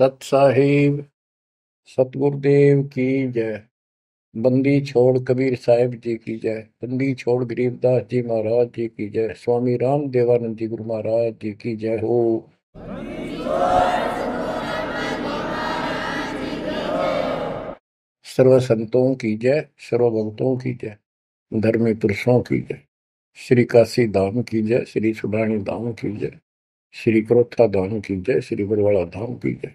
सत साहिब सतगुरुदेव की जय बंदी छोड़ कबीर साहिब जी की जय बंदी छोड़ गरीबदास जी महाराज जी की जय स्वामी राम देवानंद जी गुरु महाराज जी की जय हो सर्व संतों की जय सर्व भक्तों की जय धर्मी पुरुषों की जय श्री काशी धाम की जय श्री सुडानी धाम की जय श्री क्रोथा धाम की जय श्री बरवाड़ा धाम की जय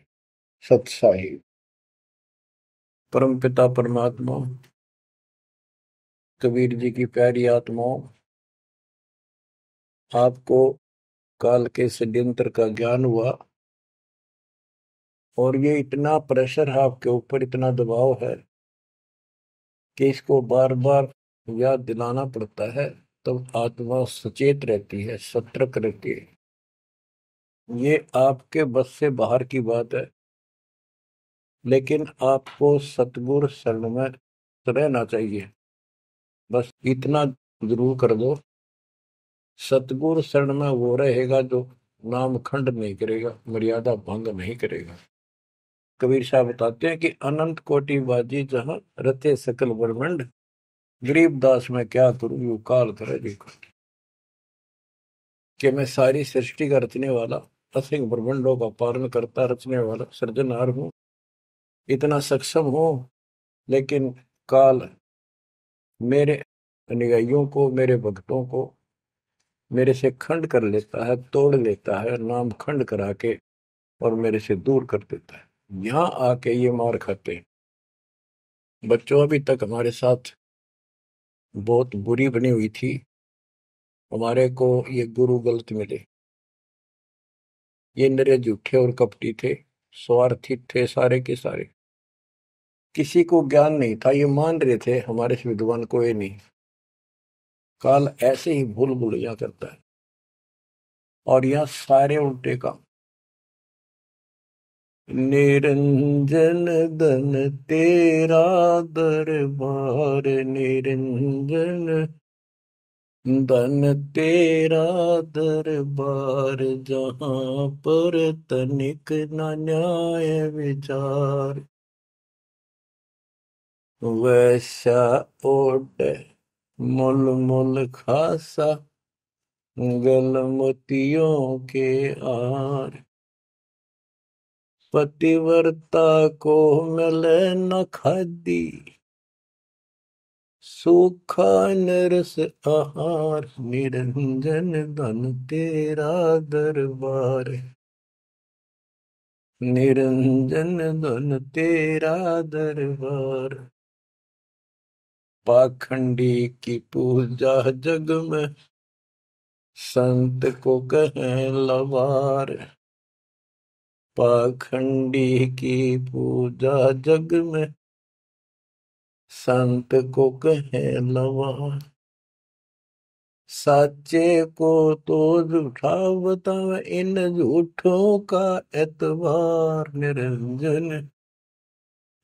परम पिता परमात्मा कबीर जी की प्यारी आत्माओं आपको काल के षड्यंत्र का ज्ञान हुआ और ये इतना प्रेशर है आपके ऊपर इतना दबाव है कि इसको बार बार याद दिलाना पड़ता है तब तो आत्मा सचेत रहती है सतर्क रहती है ये आपके बस से बाहर की बात है लेकिन आपको सतगुर शरण में रहना चाहिए बस इतना जरूर कर दो सतगुर शरण में वो रहेगा जो नाम खंड नहीं करेगा मर्यादा भंग नहीं करेगा कबीर साहब बताते हैं कि अनंत कोटि बाजी जहां रते सकल ब्रह्मंड गरीब दास में क्या करूँ यू काल कर कि मैं सारी सृष्टि का रचने वाला असिंह ब्रह्मंडों का पालन करता रचने वाला सृजनहार हूँ इतना सक्षम हो लेकिन काल मेरे अनुयायियों को मेरे भक्तों को मेरे से खंड कर लेता है तोड़ लेता है नाम खंड करा के और मेरे से दूर कर देता है यहाँ आके ये मार खाते हैं बच्चों अभी तक हमारे साथ बहुत बुरी बनी हुई थी हमारे को ये गुरु गलत मिले ये नरे झूठे और कपटी थे स्वार्थी थे सारे के सारे किसी को ज्ञान नहीं था ये मान रहे थे हमारे विद्वान को ये नहीं काल ऐसे ही भूल भूलिया करता है और यहाँ सारे उल्टे काम निरंजन धन तेरा दरबार निरंजन धन तेरा दरबार जहाँ पर तनिक न न्याय विचार वैसा ओट मुल मुल खासा गल मोतियों के आर पतिवरता को मिले न खादी सूखा नरस आहार निरंजन धन तेरा दरबार निरंजन धन तेरा दरबार पाखंडी की पूजा जग में संत को कहें लवार पाखंडी की पूजा जग में संत को कहें लवार साचे को तो झूठा बतावे इन झूठों का एतवार निरंजन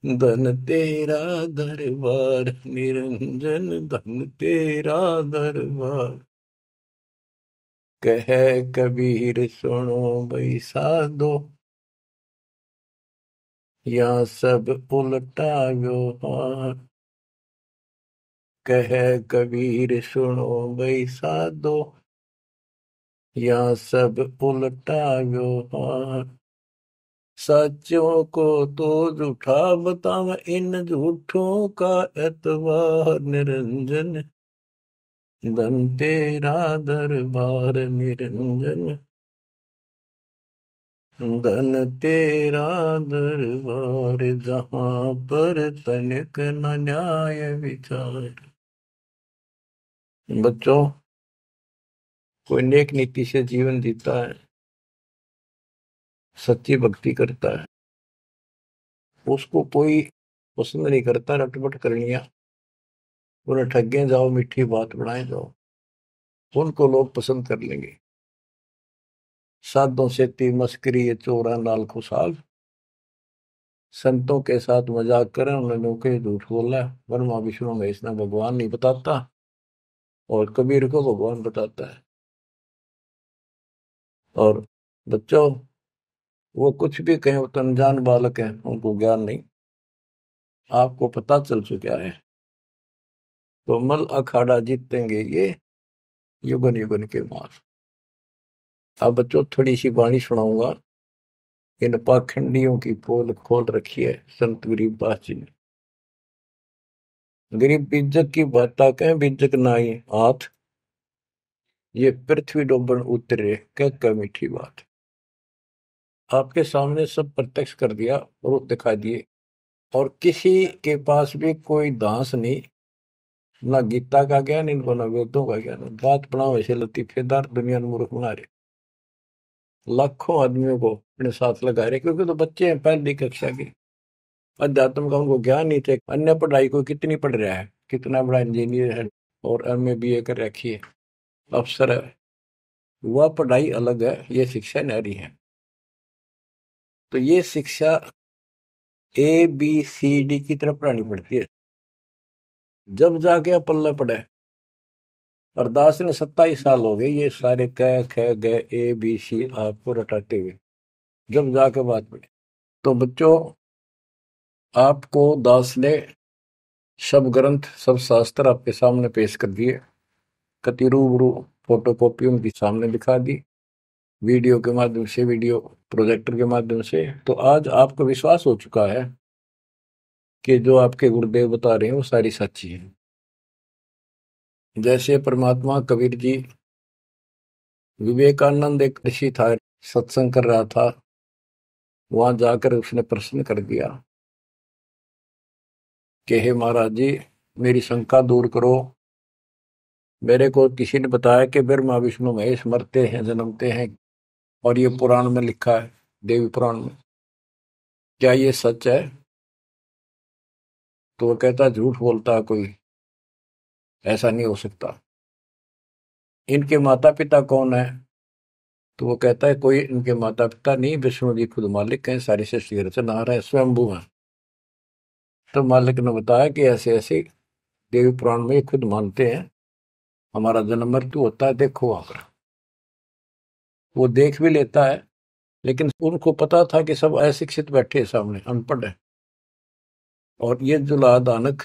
धन तेरा दरबार निरंजन धन तेरा दरबार कह कबीर सुनो भई साधो या सब उलटा व्यवहार कह कबीर सुनो भई साधो या सब उल्टा व्यवहार सचों को तो झूठा बताव इन झूठों का एतवार निरंजन दम तेरा दरबार निरंजन धन तेरा दरबार जहां पर तनिक न न्याय विचार बच्चों कोई नेक नीति से जीवन जीता है सच्ची भक्ति करता है उसको कोई पसंद नहीं करता कर लिया उन्हें ठगे जाओ मीठी बात बनाए जाओ उनको लोग पसंद कर लेंगे साधों से ती मस्करी चोरा लाल खुशाल संतों के साथ मजाक करें उन्होंने कहे झूठ बोला वर्मा विष्णु में इसने भगवान नहीं बताता और कबीर को भगवान बताता है और बच्चों वो कुछ भी कहें वो तो अनजान बालक है उनको ज्ञान नहीं आपको पता चल चुका है तो मल अखाड़ा जीतेंगे ये युगन युगन के मार अब बच्चों थोड़ी सी वाणी सुनाऊंगा इन पाखंडियों की पोल खोल रखी है संत गरीब दास जी ने गरीब बिजक की बाता कहें बिजक ना ही हाथ ये पृथ्वी डोबन उतरे कह मीठी बात आपके सामने सब प्रत्यक्ष कर दिया और दिखा दिए और किसी के पास भी कोई दास नहीं ना गीता का ज्ञान इनको ना वेदों का ज्ञान बात बनाओ ऐसे लतीफेदार दुनिया मूर्ख बना रहे लाखों आदमियों को अपने साथ लगा रहे क्योंकि तो बच्चे हैं पहली कक्षा के अध्यात्म का उनको ज्ञान नहीं थे अन्य पढ़ाई को कितनी पढ़ रहा है कितना बड़ा इंजीनियर है और एम ए बी ए कर रखी है अफसर है वह पढ़ाई अलग है ये शिक्षा नारी है तो ये शिक्षा ए बी सी डी की तरफ पढ़ानी पड़ती है जब जाके आप पल्ला पढ़े और दास ने सत्ताईस साल हो गए ये सारे कह ख गए ए बी सी आपको रटाते हुए जब जाके बात पड़े तो बच्चों आपको दास ने सब ग्रंथ सब शास्त्र आपके सामने पेश कर दिए कति रूबरू फोटो कॉपी उनके सामने दिखा दी वीडियो के माध्यम से वीडियो प्रोजेक्टर के माध्यम से तो आज आपको विश्वास हो चुका है कि जो आपके गुरुदेव बता रहे हैं वो सारी सच्ची है जैसे परमात्मा कबीर जी विवेकानंद एक ऋषि था सत्संग कर रहा था वहां जाकर उसने प्रश्न कर दिया कि हे महाराज जी मेरी शंका दूर करो मेरे को किसी ने बताया कि ब्रह्मा विष्णु महेश मरते हैं जन्मते हैं और ये पुराण में लिखा है देवी पुराण में क्या ये सच है तो वो कहता झूठ बोलता है कोई ऐसा नहीं हो सकता इनके माता पिता कौन है तो वो कहता है कोई इनके माता पिता नहीं विष्णु जी खुद मालिक हैं सारी सृष्टि रचना रहे स्वयंभू हैं तो मालिक ने बताया कि ऐसे ऐसे देवी पुराण में खुद मानते हैं हमारा जन्म मृत्यु होता है देखो आपका वो देख भी लेता है लेकिन उनको पता था कि सब अशिक्षित बैठे सामने अनपढ़ है और ये जुलाद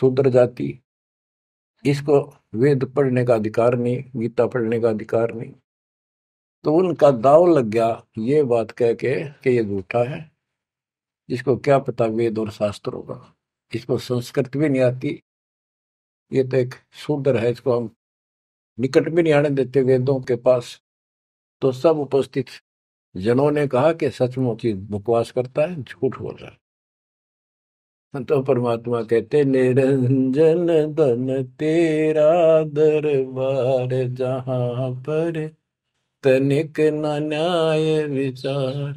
शूद्र जाति इसको वेद पढ़ने का अधिकार नहीं गीता पढ़ने का अधिकार नहीं तो उनका दाव लग गया ये बात कह के कि ये झूठा है इसको क्या पता वेद और शास्त्रों का इसको संस्कृत भी नहीं आती ये तो एक शूद्र है इसको हम निकट भी नहीं आने देते वेदों के पास तो सब उपस्थित जनों ने कहा कि सचमुच ही बकवास करता है झूठ बोल रहा है तो परमात्मा कहते निरंजन धन तेरा दरबार जहां पर तनिक न न्याय विचार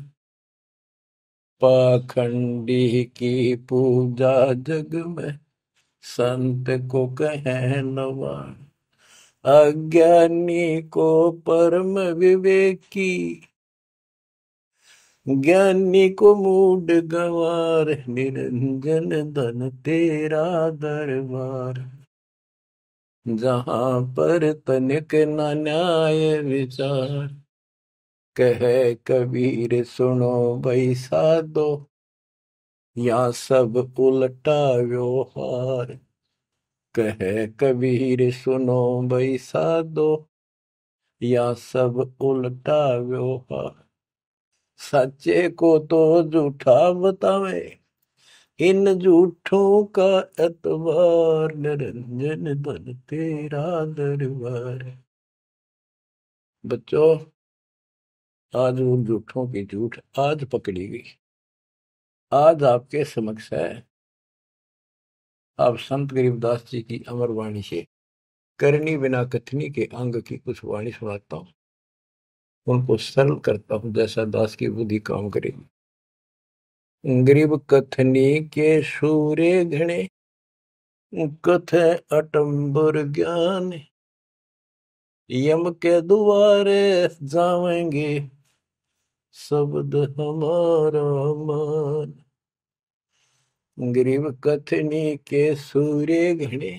पाखंडी की पूजा जग में संत को कहे नवार अज्ञानी को परम विवेकी ज्ञानी को मूड गवार निरंजन धन तेरा दरबार जहां पर तनिक न न्याय विचार कह कबीर सुनो भाई साधो या सब उलटा व्यवहार कहे कबीर सुनो बैसा दो या सब उल्टा व्यवहार सच्चे को तो झूठा बतावे इन झूठों का अतवार निरंजन धन तेरा दरबार बच्चों आज उन झूठों की झूठ आज पकड़ी गई आज आपके समक्ष है अब संत गरीबदास जी की अमर वाणी से करनी बिना कथनी के अंग की कुछ वाणी सुनाता हूँ उनको सरल करता हूँ जैसा दास की बुद्धि काम करेगी गरीब कथनी के सूर्य घने कथ अटम्बर ज्ञान यम के दुआरे जावेंगे शब्द हमारा मान ग्रीव कथनी के सूर्य घने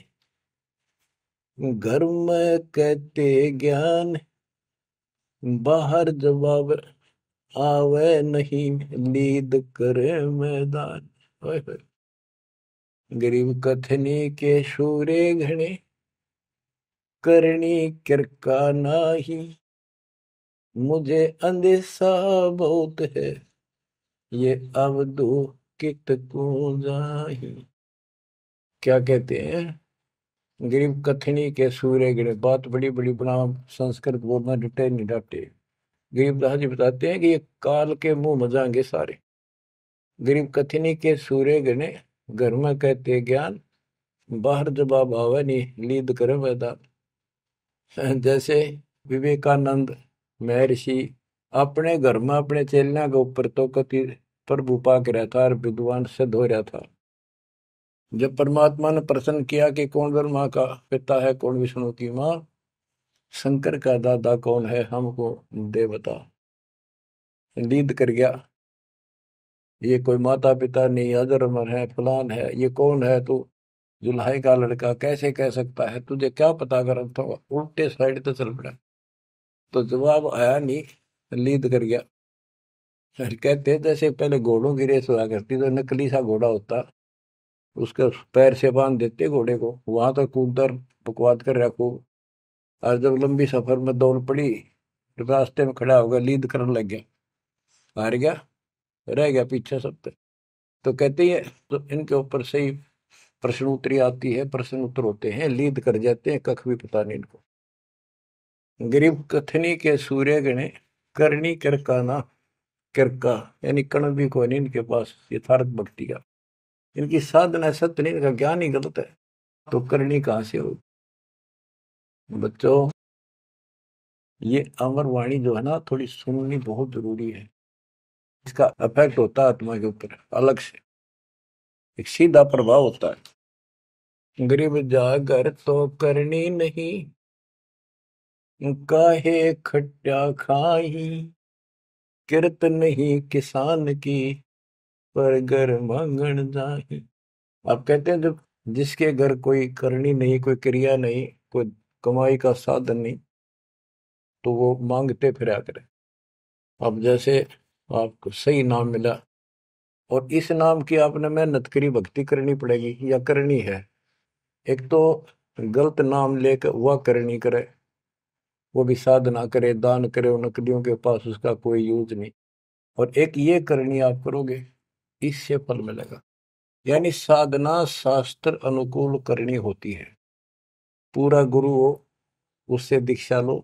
गर्म कहते ज्ञान बाहर जवाब आवे नहीं लीद करे मैदान गरीब कथनी के सूर्य घणे करनी ना नाही मुझे अंदेशा बहुत है ये अवधू किट को जाही क्या कहते हैं गरीब कथनी के सूर्य गणे बात बड़ी बड़ी बना संस्कृत बोलना डटे नहीं डटे गरीब गरीबदास जी बताते हैं कि ये काल के मुंह मजांगे सारे गरीब कथनी के सूर्य गणे घर में कहते ज्ञान बाहर जवाब आवे नहीं लीद करे मैदान जैसे विवेकानंद महर्षि अपने घर में अपने चेलना के ऊपर तो कथित प्रभु पाक रहता और विद्वान सिद्ध हो रहा था जब परमात्मा ने प्रसन्न किया कि कौन ब्रह्मा का पिता है कौन विष्णु की माँ शंकर का दादा कौन है हमको दे बता लीद कर गया ये कोई माता पिता नहीं अजर अमर है फलान है ये कौन है तू जुल्हाई का लड़का कैसे कह सकता है तुझे क्या पता कर तो उल्टे साइड तो चल पड़ा तो जवाब आया नहीं लीद कर गया कहते थे जैसे पहले घोड़ों की रेस हुआ करती तो नकली सा घोड़ा होता उसके पैर से बांध देते घोड़े को वहां तो कूदर पकवाद कर रखो और जब लंबी सफर में दौड़ पड़ी रास्ते में खड़ा होगा लीद करने लग गया हार गया रह गया पीछे सब तक तो कहते हैं तो इनके ऊपर से ही प्रश्न उत्तरी आती है प्रश्न उत्तर होते हैं लीद कर जाते हैं कख भी पता नहीं इनको गरीब कथनी के सूर्य गणे करनी कर काना किरका यानी कण भी कोई नहीं इनके पास यथार्थ भक्ति का इनकी साधना सत्य नहीं इनका ज्ञान ही गलत है तो करनी कहाँ से हो बच्चों ये अमर वाणी जो है ना थोड़ी सुननी बहुत जरूरी है इसका अफेक्ट होता है आत्मा के ऊपर अलग से एक सीधा प्रभाव होता है गरीब जागर तो करनी नहीं काहे खट्टा खाई किरत नहीं किसान की पर घर मांगण जाए आप कहते हैं जब जिसके घर कोई करनी नहीं कोई क्रिया नहीं कोई कमाई का साधन नहीं तो वो मांगते फिर आकर अब जैसे आपको सही नाम मिला और इस नाम की आपने मेहनत करी भक्ति करनी पड़ेगी या करनी है एक तो गलत नाम लेकर वह करनी करे वो भी साधना करे दान करे उन नकलियों के पास उसका कोई यूज नहीं और एक ये करनी आप करोगे इससे फल मिलेगा यानी साधना शास्त्र अनुकूल करनी होती है पूरा गुरु हो उससे दीक्षा लो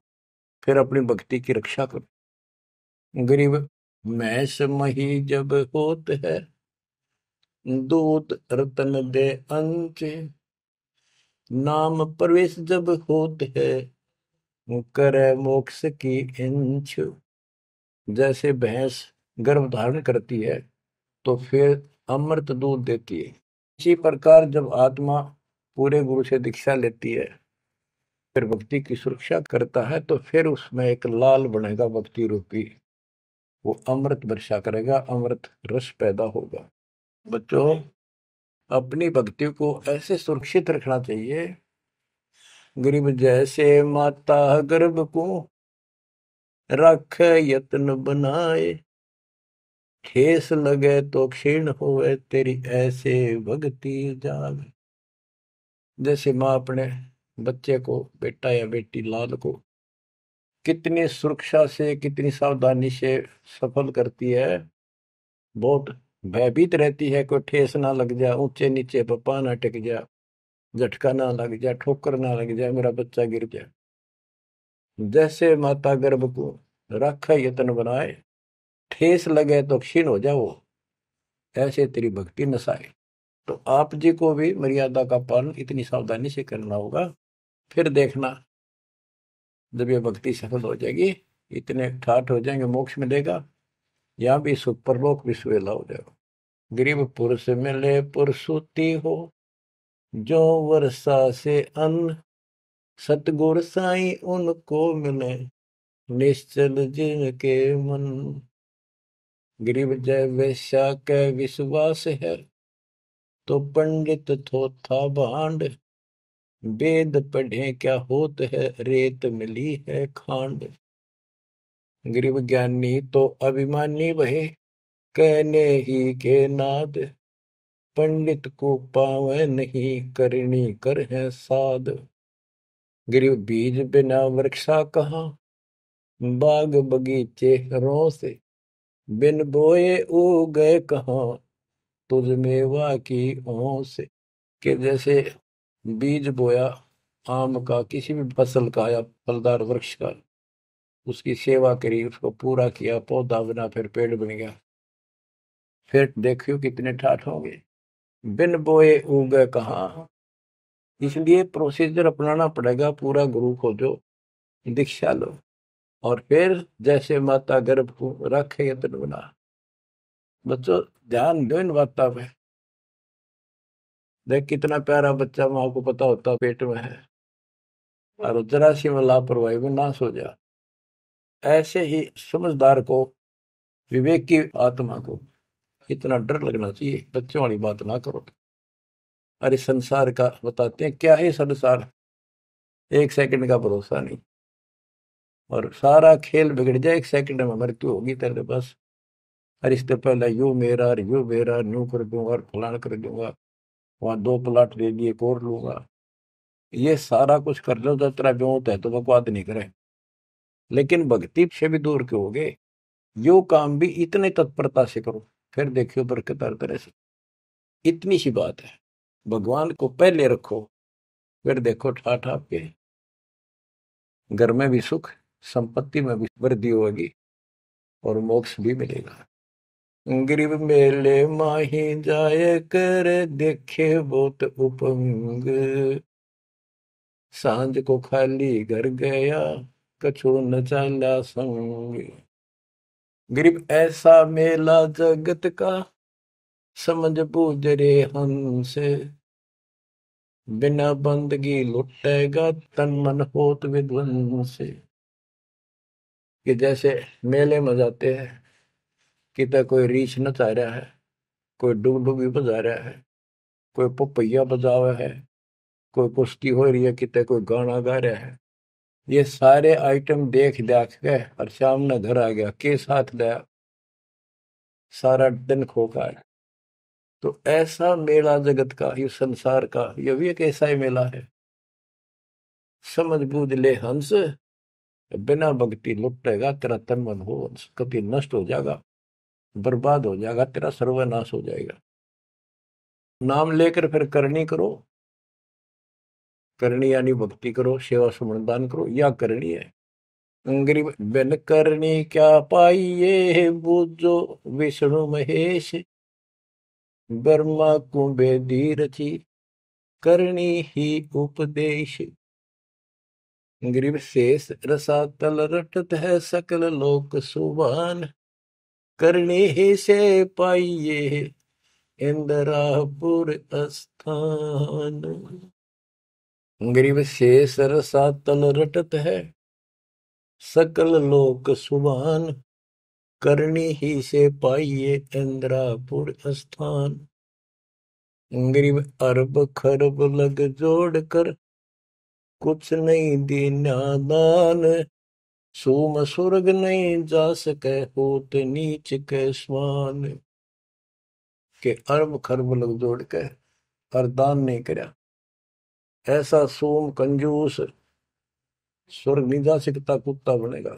फिर अपनी भक्ति की रक्षा करो गरीब मैस मही जब होत है दूत रतन दे अंच नाम प्रवेश जब होत है मुकर मोक्ष की इंच जैसे भैंस गर्भ धारण करती है तो फिर अमृत दूध देती है इसी प्रकार जब आत्मा पूरे गुरु से दीक्षा लेती है फिर भक्ति की सुरक्षा करता है तो फिर उसमें एक लाल बनेगा भक्ति रूपी वो अमृत वर्षा करेगा अमृत रस पैदा होगा बच्चों अपनी भक्ति को ऐसे सुरक्षित रखना चाहिए गरीब जैसे माता गर्भ को रख यत्न बनाए ठेस लगे तो क्षीण होवे तेरी ऐसे भगती जाग जैसे माँ अपने बच्चे को बेटा या बेटी लाल को कितनी सुरक्षा से कितनी सावधानी से सफल करती है बहुत भयभीत रहती है कोई ठेस ना लग जाए ऊंचे नीचे पप्पा ना टिक जाए झटका ना लग जाए ठोकर ना लग जाए मेरा बच्चा गिर जाए जैसे माता गर्भ को रख यतन बनाए ठेस लगे तो क्षीण हो जाओ ऐसे तेरी भक्ति नसाए तो आप जी को भी मर्यादा का पालन इतनी सावधानी से करना होगा फिर देखना जब ये भक्ति सफल हो जाएगी इतने ठाठ हो जाएंगे मोक्ष मिलेगा या भी सुख विश्वेला हो जाएगा गरीब पुरुष मिले पुरुषोती हो जो वर्षा से अन्न सतगुर साई उनको मिले निश्चल जिनके मन गरीब जय वैश्या के विश्वास है तो पंडित थोथा भांड वेद पढ़े क्या होत है रेत मिली है खांड गरीब ज्ञानी तो अभिमानी बहे कहने ही के नाद पंडित को पावे नहीं करनी कर है साध गिरिव बीज बिना वृक्षा कहा बाग बगीचे हरों से बिन बोए ओ गए कहा तुझ मेवा की ओं से के जैसे बीज बोया आम का किसी भी फसल का या फलदार वृक्ष का उसकी सेवा करी उसको पूरा किया पौधा बना फिर पेड़ बन गया फिर देखियो कितने ठाठ होंगे बिन बोए उगे कहा इसलिए प्रोसीजर अपनाना पड़ेगा पूरा गुरु खोजो दीक्षा लो और फिर जैसे माता गर्भ को रखे यत्न बना बच्चों ध्यान दो इन बातों पे देख कितना प्यारा बच्चा माँ को पता होता पेट में है और जरा सी में लापरवाही में नाश हो जा ऐसे ही समझदार को विवेक की आत्मा को इतना डर लगना चाहिए बच्चों वाली बात ना करो अरे संसार का बताते हैं क्या है संसार एक सेकंड का भरोसा नहीं और सारा खेल बिगड़ जाए एक सेकंड में मृत्यु होगी तेरे पास अरे इससे पहले यू मेरा और यू मेरा न्यू कर दूंगा और फलान कर दूंगा वहां दो प्लाट दे दिए कोर लूंगा ये सारा कुछ कर लो तो तेरा ब्योत है तो बकवाद नहीं करे लेकिन भक्ति से भी दूर के हो गए यो काम भी इतने तत्परता से करो फिर देखियो बरकत और बरस इतनी सी बात है भगवान को पहले रखो फिर देखो ठाठ आपके घर में भी सुख संपत्ति में भी वृद्धि होगी और मोक्ष भी मिलेगा गरीब मेले माही जाय कर देखे बहुत उपंग सांझ को खाली घर गया कछु न संग गरीब ऐसा मेला जगत का समझ बूझ रे हंस बिना बंदगी लुटेगा तन मन होत विध्वंस कि जैसे मेले में जाते हैं कितना कोई रीछ नचा रहा है कोई डुगडुगी बजा रहा है कोई पपैया रहा है कोई कुश्ती हो रही है कितने कोई गाना गा रहा है ये सारे आइटम देख देख के और शाम ने घर आ गया के साथ ले सारा दिन खोखा है तो ऐसा मेला जगत का ये संसार का ये भी एक ऐसा ही मेला है समझ बूझ ले हंस बिना भक्ति लुटेगा तेरा तन मन हो हंस कभी नष्ट हो जाएगा बर्बाद हो जाएगा तेरा सर्वनाश हो जाएगा नाम लेकर फिर करनी करो करनी यानी भक्ति करो सेवा सुमन दान करो या करनी है अंग्री बिन करनी क्या पाइये बूझो विष्णु महेश ब्रह्मा कुंभे धीरथी करनी ही उपदेश गरीब शेष रसातल रटत है सकल लोक सुभान करनी ही से पाइये इंदिरापुर स्थान गरीब से सरसा तल रटत है सकल लोक सुबान करनी ही से पाइये इंद्रापुर स्थान ग्रीव अरब खरब लग जोड़ कर कुछ नहीं दीना दान सोम सुरग नहीं जा सके होत नीच के स्वान के अरब खरब लग जोड़ के अरदान दान नहीं करया ऐसा सोम कंजूस स्वर्ग निजा सिकता कुत्ता बनेगा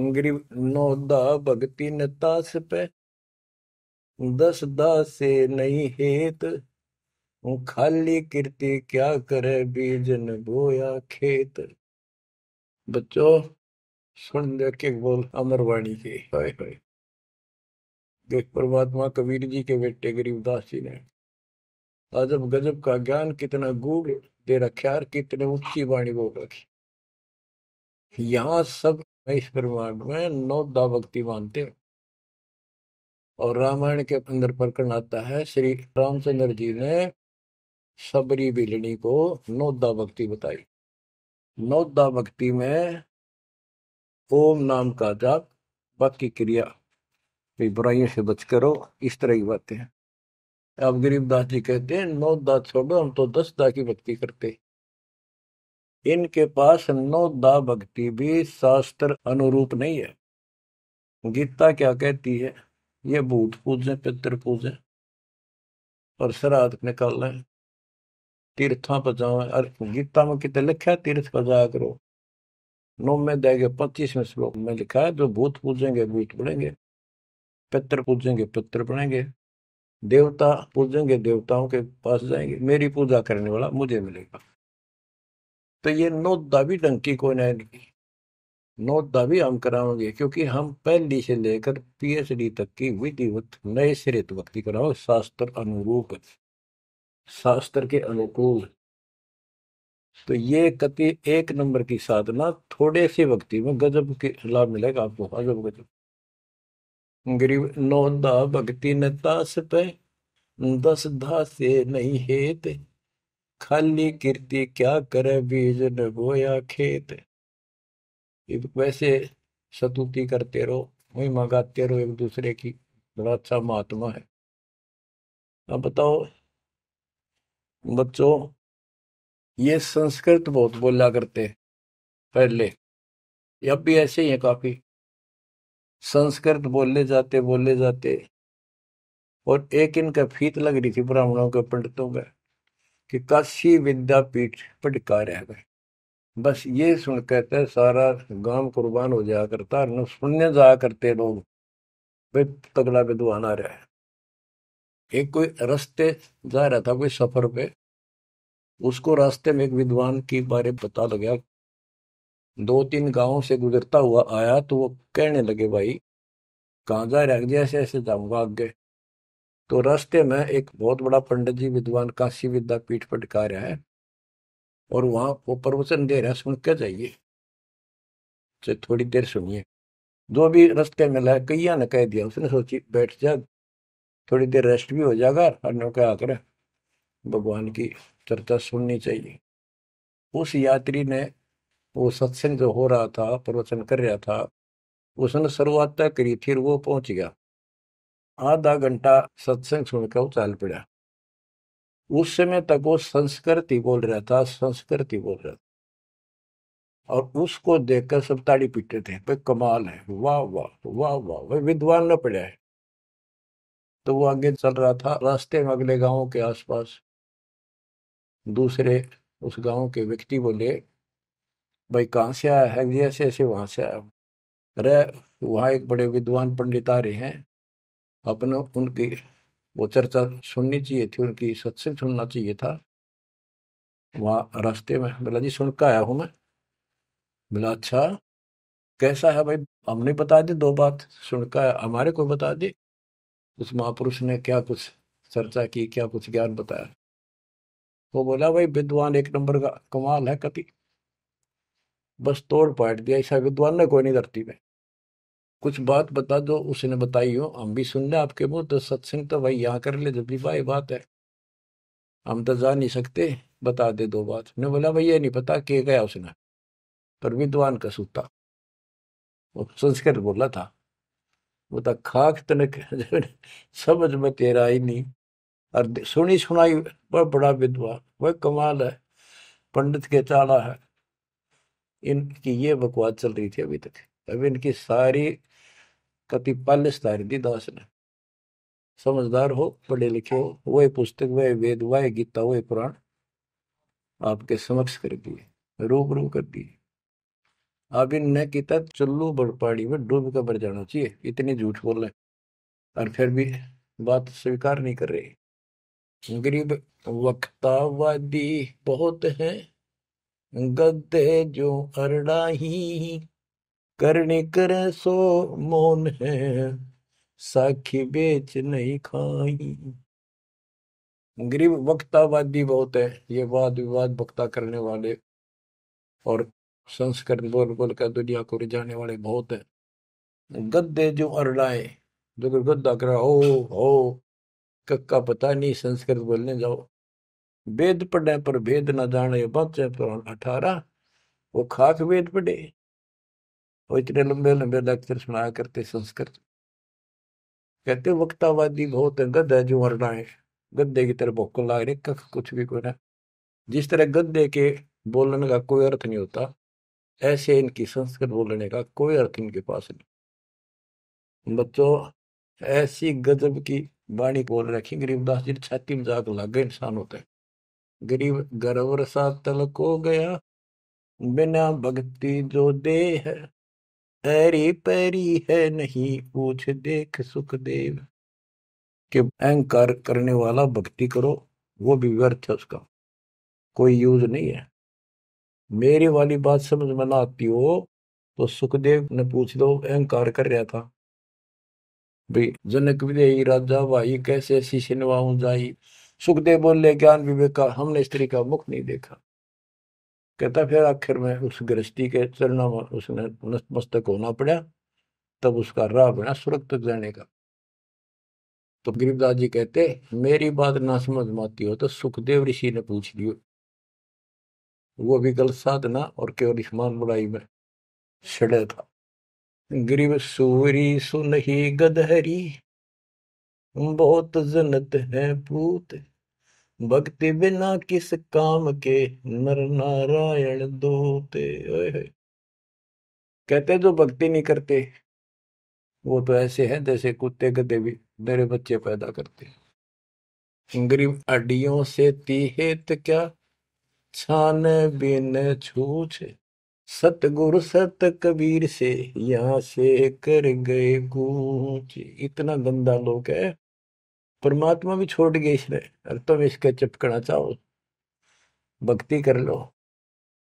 उंगरी नौदा भगती न तास पे दस दास नहीं हेत खाली कीर्ति क्या करे बीजन बोया खेत बच्चो सुन देखे बोल अमरवाणी के हाय हाय देख परमात्मा कबीर जी के बेटे गरीबदास जी ने अजब गजब का ज्ञान कितना गूढ़ दे रखा कितने ऊंची वाणी बोल रखी यहाँ सब इस ब्रह्मांड में नौ दा भक्ति मानते और रामायण के अंदर प्रकरण आता है श्री रामचंद्र जी ने सबरी बिलनी को नौदा भक्ति बताई नौदा भक्ति में ओम नाम का जाप बाकी क्रिया बुराइयों से बच करो इस तरह की बातें हैं आप गरीबदास जी कहते हैं नौ दा छोड़ो हम तो दस दा की भक्ति करते इनके पास नौ दा भक्ति भी शास्त्र अनुरूप नहीं है गीता क्या कहती है ये भूत पूजे पितृ पूजे और श्राद्ध निकालना है तीर्थों पर जाओ और गीता में कितने लिखा है तीर्थ पर जाया करो नौवें देगे पच्चीसवें श्लोक में लिखा है जो भूत पूजेंगे भूत बढ़ेंगे पितृ पूजेंगे पितृ बनेंगे देवता पूजेंगे देवताओं के पास जाएंगे मेरी पूजा करने वाला मुझे मिलेगा तो ये नौ दावी डंकी को इनायत नौ दावी हम कराओगे क्योंकि हम पहली से लेकर पीएचडी तक की विधिवत नए सिरे व्यक्ति तो कराओ शास्त्र अनुरूप शास्त्र के अनुकूल तो ये कति एक नंबर की साधना थोड़े से व्यक्ति में गजब के लाभ मिलेगा आपको अजब गजब गरीब दा भक्ति न तास पे दस धासे नहीं हेत खाली कीर्ति क्या करे बीज न बोया खेत वैसे सतुति करते रहो वही मंगाते रहो एक दूसरे की बड़ा अच्छा महात्मा है अब बताओ बच्चों ये संस्कृत बहुत बोला करते पहले अब भी ऐसे ही है काफी संस्कृत बोले जाते बोले जाते और एक इनका फीत लग रही थी ब्राह्मणों के पंडितों का कि काशी विद्यापीठ पटका रह गए बस ये सुन कहते तो सारा गांव कुर्बान हो जाया करता सुनने जाया करते लोग तगड़ा विद्वान आ रहा है एक कोई रास्ते जा रहा था कोई सफर पे उसको रास्ते में एक विद्वान के बारे पता गया दो तीन गांव से गुजरता हुआ आया तो वो कहने लगे भाई कहाँ जा रहा जैसे ऐसे जाऊंगा आगे तो रास्ते में एक बहुत बड़ा पंडित जी विद्वान काशी विद्या पर टिका रहा है और वहाँ वो प्रवचन दे रहा है सुन के जाइए से थोड़ी देर सुनिए जो भी रास्ते में लाया कैया ने कह दिया उसने सोची बैठ जा थोड़ी देर रेस्ट भी हो जाएगा अन्य आकर क्या भगवान की चर्चा सुननी चाहिए उस यात्री ने वो सत्संग जो हो रहा था प्रवचन कर रहा था उसने शुरुआत तक करी फिर वो पहुंच गया आधा घंटा सत्संग सुनकर वो चल पड़ा उस समय तक वो संस्कृति बोल रहा था संस्कृति बोल रहा था और उसको देखकर सब ताड़ी पीटे थे भाई कमाल है वाह वाह वाह वाह वह विद्वान न पड़ा है तो वो आगे चल रहा था रास्ते में अगले गांव के आसपास दूसरे उस गांव के व्यक्ति बोले भाई कहाँ से आया है जी ऐसे ऐसे वहां से आया अरे वहाँ एक बड़े विद्वान पंडित आ रहे हैं अपने उनकी वो चर्चा सुननी चाहिए थी उनकी सत्संग सुनना चाहिए था वहाँ रास्ते में बोला जी सुन का आया हूँ मैं बोला अच्छा कैसा है भाई हमने बता दी दो बात सुनकर हमारे को बता दी उस महापुरुष ने क्या कुछ चर्चा की क्या कुछ ज्ञान बताया वो बोला भाई विद्वान एक नंबर का कमाल है कति बस तोड़ पाट दिया ऐसा विद्वान ने कोई नहीं धरती में कुछ बात बता दो उसने बताई हो हम भी सुन लें आपके मुंह तो सत्संग तो भाई यहाँ कर ले जब भी भाई बात है हम तो जा नहीं सकते बता दे दो बात उसने बोला भाई ये नहीं पता के गया उसने पर विद्वान का सूता वो संस्कृत बोला था वो तो खाक तनक समझ में तेरा ही नहीं और सुनी सुनाई बड़ा बड़ा विद्वान वह कमाल है पंडित के चाला है इनकी ये बकवाद चल रही थी अभी तक अब इनकी सारी कति पल तारी थी दास ने समझदार हो पढ़े लिखे हो वही पुस्तक वह वेद वह गीता वही पुराण आपके समक्ष कर दिए रूबरू कर दिए अब इनने किता चुल्लू पाड़ी में डूब कर बढ़ जाना चाहिए इतनी झूठ बोल रहे और फिर भी बात स्वीकार नहीं कर रही गरीब वक्तावादी बहुत हैं गद्दे जो अरड़ाही करने कर सो मोन है साखी बेच नहीं खाई गरीब वक्तावादी बहुत है ये वाद विवाद वक्ता करने वाले और संस्कृत बोल बोल कर दुनिया को रिझाने वाले बहुत है गद्दे जो अरड़ाए जो गद्दा करा हो हो कक्का पता नहीं संस्कृत बोलने जाओ वेद पढ़े पर भेद न जाने बचे पुराण अठारह वो खाक वेद पढ़े वो इतने लंबे लंबे लेक्चर सुनाया करते संस्कृत कहते वक्तावादी बहुत है है जो मरना है गद्दे की तरह भोकल लाग रही कख कुछ भी कोई ना जिस तरह गद्दे के बोलने का कोई अर्थ नहीं होता ऐसे इनकी संस्कृत बोलने का कोई अर्थ इनके पास नहीं बच्चों ऐसी गजब की वाणी बोल रखी गरीबदास जी छाती मजाक लागे इंसान होते हैं गरीब गर्व सा तलक हो गया बिना भक्ति जो देह अरे पैरी है नहीं पूछ देख सुखदेव कि अहंकार करने वाला भक्ति करो वो भी व्यर्थ है उसका कोई यूज नहीं है मेरी वाली बात समझ में ना आती हो तो सुखदेव ने पूछ दो अहंकार कर रहा था भाई जनक विदेही राजा भाई कैसे शिशनवाऊ जाई सुखदेव बोले ज्ञान विवेक का हमने स्त्री का मुख नहीं देखा कहता फिर आखिर में उस गृहस्थी के चरणों में उसने नतमस्तक होना पड़ा तब उसका राह बना स्वर्ग जाने का तो गरीबदास जी कहते मेरी बात ना समझ माती हो तो सुखदेव ऋषि ने पूछ लियो वो भी गलत साधना और केवल इसमान बुराई में छड़े था गरीब सूरी सुनही गदहरी बहुत जन्नत है पूत भक्ति बिना किस काम के नर नारायण दोते कहते जो भक्ति नहीं करते वो तो ऐसे हैं जैसे कुत्ते गधे भी मेरे बच्चे पैदा करते गरीब अड्डियों से तीहेत क्या छान बिन छूछ सतगुरु सत कबीर से यहाँ से कर गए गूंज इतना गंदा लोग है परमात्मा भी छोड़ गए इसने अरे तुम इसके चिपकना चाहो भक्ति कर लो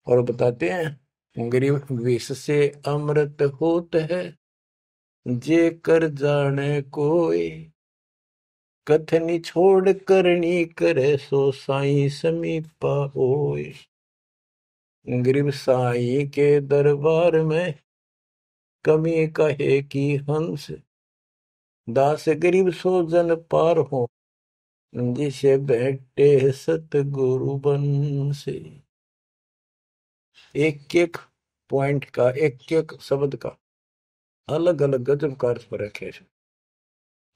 और बताते हैं गरीब विष से अमृत होत है जे कर जाने कोई कथनी छोड़ करनी करे सो साई समीपा हो गरीब साई के दरबार में कमी कहे की हंस दास गरीब सो जन पार हो जिसे बैठे सत गुरु बन से एक एक पॉइंट का एक एक शब्द का अलग अलग गजब का अर्थ पर रखे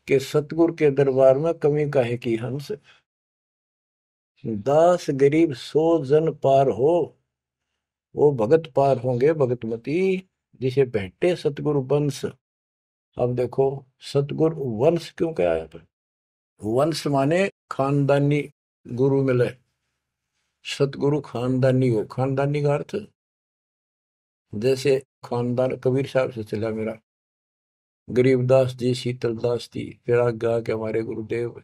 के सतगुर के दरबार में कमी का है कि हंस दास गरीब सो जन पार हो वो भगत पार होंगे भगतमती जिसे बैठे सतगुरु वंश अब देखो सतगुरु वंश क्यों कहा यहाँ पर वंश माने खानदानी गुरु मिले सतगुरु खानदानी हो खानदानी का अर्थ जैसे खानदान कबीर साहब से चला मेरा गरीबदास जी शीतलदास जी फिर आगे के हमारे गुरुदेव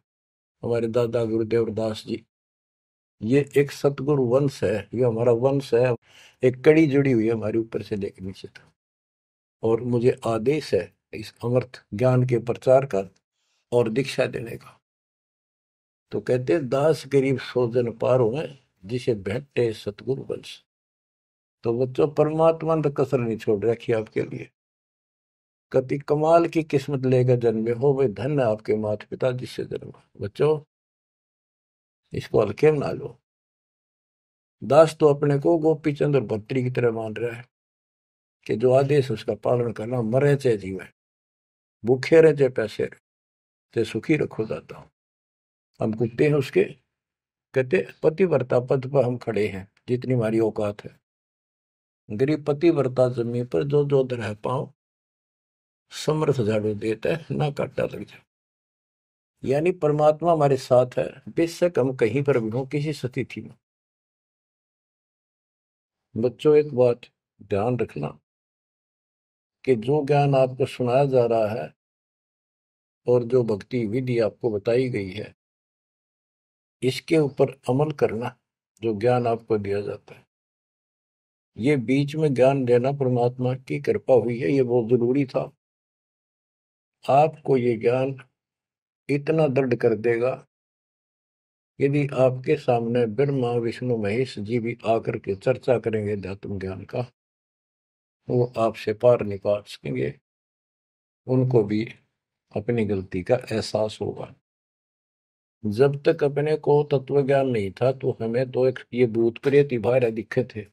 हमारे दादा गुरुदेव दास जी ये एक सतगुरु वंश है ये हमारा वंश है एक कड़ी जुड़ी हुई है हमारे ऊपर से लेकर नीचे तक और मुझे आदेश है इस अमृत ज्ञान के प्रचार का और दीक्षा देने का तो कहते दास गरीब सोजन पार हुए जिसे भेटे सतगुरु वंश तो बच्चों परमात्मा ने तो कसर नहीं छोड़ रखी आपके लिए कति कमाल की किस्मत लेकर जन्मे हो वे धन आपके माता पिता जिससे जन्म बच्चों इसको हल्के ना लो दास तो अपने को गोपी चंद्र भट्टी की तरह मान रहा है कि जो आदेश उसका पालन करना मरे चाहे जीवन भूखे रहे ਤੇ पैसे ਤੇ ਸੁਖੀ ਰੱਖੋ ਦਾਤਾ हम कुत्ते हैं उसके कहते पतिव्रता पद पर हम खड़े हैं जितनी हमारी औकात है गरीब पतिव्रता जमीन पर जो जो दरह पाओ समर्थ झाड़ू देता है ना काटा लग जाओ यानी परमात्मा हमारे साथ है बेशक हम कहीं पर भी हों किसी स्थिति में बच्चों एक बात ध्यान रखना कि जो ज्ञान आपको सुनाया जा रहा है और जो भक्ति विधि आपको बताई गई है इसके ऊपर अमल करना जो ज्ञान आपको दिया जाता है ये बीच में ज्ञान देना परमात्मा की कृपा हुई है ये बहुत जरूरी था आपको ये ज्ञान इतना दृढ़ कर देगा यदि आपके सामने ब्रह्मा विष्णु महेश जी भी आकर के चर्चा करेंगे अध्यात्म ज्ञान का वो आपसे पार निकाल सकेंगे उनको भी अपनी गलती का एहसास होगा जब तक अपने को तत्व ज्ञान नहीं था तो हमें तो एक ये भूत प्रेत इभार दिखे थे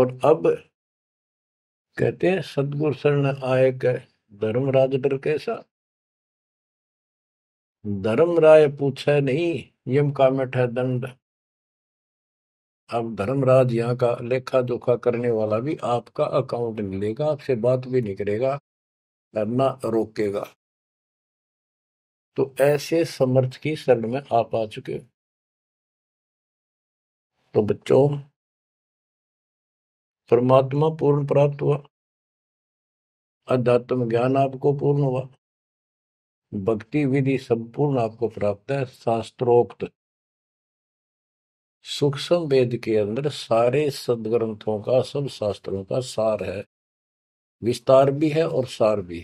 और अब कहते हैं सदगुरु शरण आए कर धर्म राज पर कैसा धर्म राय पूछा नहीं यम का है दंड अब धर्मराज यहाँ का लेखा जोखा करने वाला भी आपका अकाउंट मिलेगा आपसे बात भी नहीं करेगा करना रोकेगा तो ऐसे समर्थ की शरण में आप आ चुके हो तो बच्चों परमात्मा पूर्ण प्राप्त हुआ अध्यात्म ज्ञान आपको पूर्ण हुआ भक्ति विधि संपूर्ण आपको प्राप्त है शास्त्रोक्त सूक्ष्म वेद के अंदर सारे सदग्रंथों का सब शास्त्रों का सार है विस्तार भी है और सार भी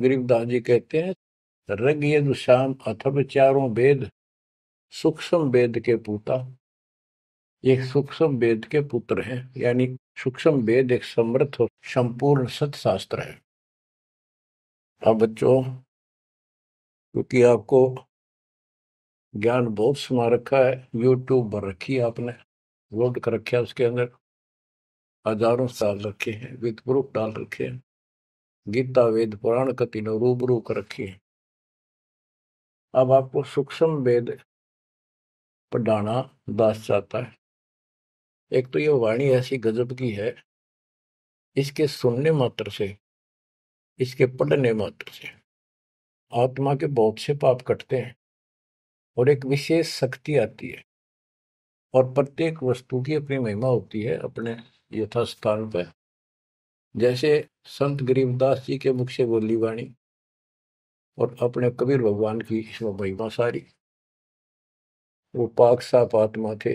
गरीबदास जी कहते हैं रग यद श्याम अथव चारों वेद सूक्ष्म वेद के पूता एक सूक्ष्म वेद के पुत्र हैं यानी सूक्ष्म वेद एक समृद्ध और संपूर्ण शास्त्र है अब बच्चों क्योंकि आपको ज्ञान बहुत समा रखा है यूट्यूब पर रखी है आपने लोड कर रखे उसके अंदर हजारों साल रखे हैं विद प्रूफ डाल रखे हैं गीता वेद पुराण कति ने रूबरू कर रखी है अब आपको सूक्ष्म वेद पढ़ाना दास चाहता है एक तो ये वाणी ऐसी गजब की है इसके सुनने मात्र से इसके पढ़ने मात्र से आत्मा के बहुत से पाप कटते हैं और एक विशेष शक्ति आती है और प्रत्येक वस्तु की अपनी महिमा होती है अपने यथास्थान पर जैसे संत गरीबदास जी के मुख से बोली वाणी और अपने कबीर भगवान की इसमें महिमा सारी वो पाक साफ आत्मा थे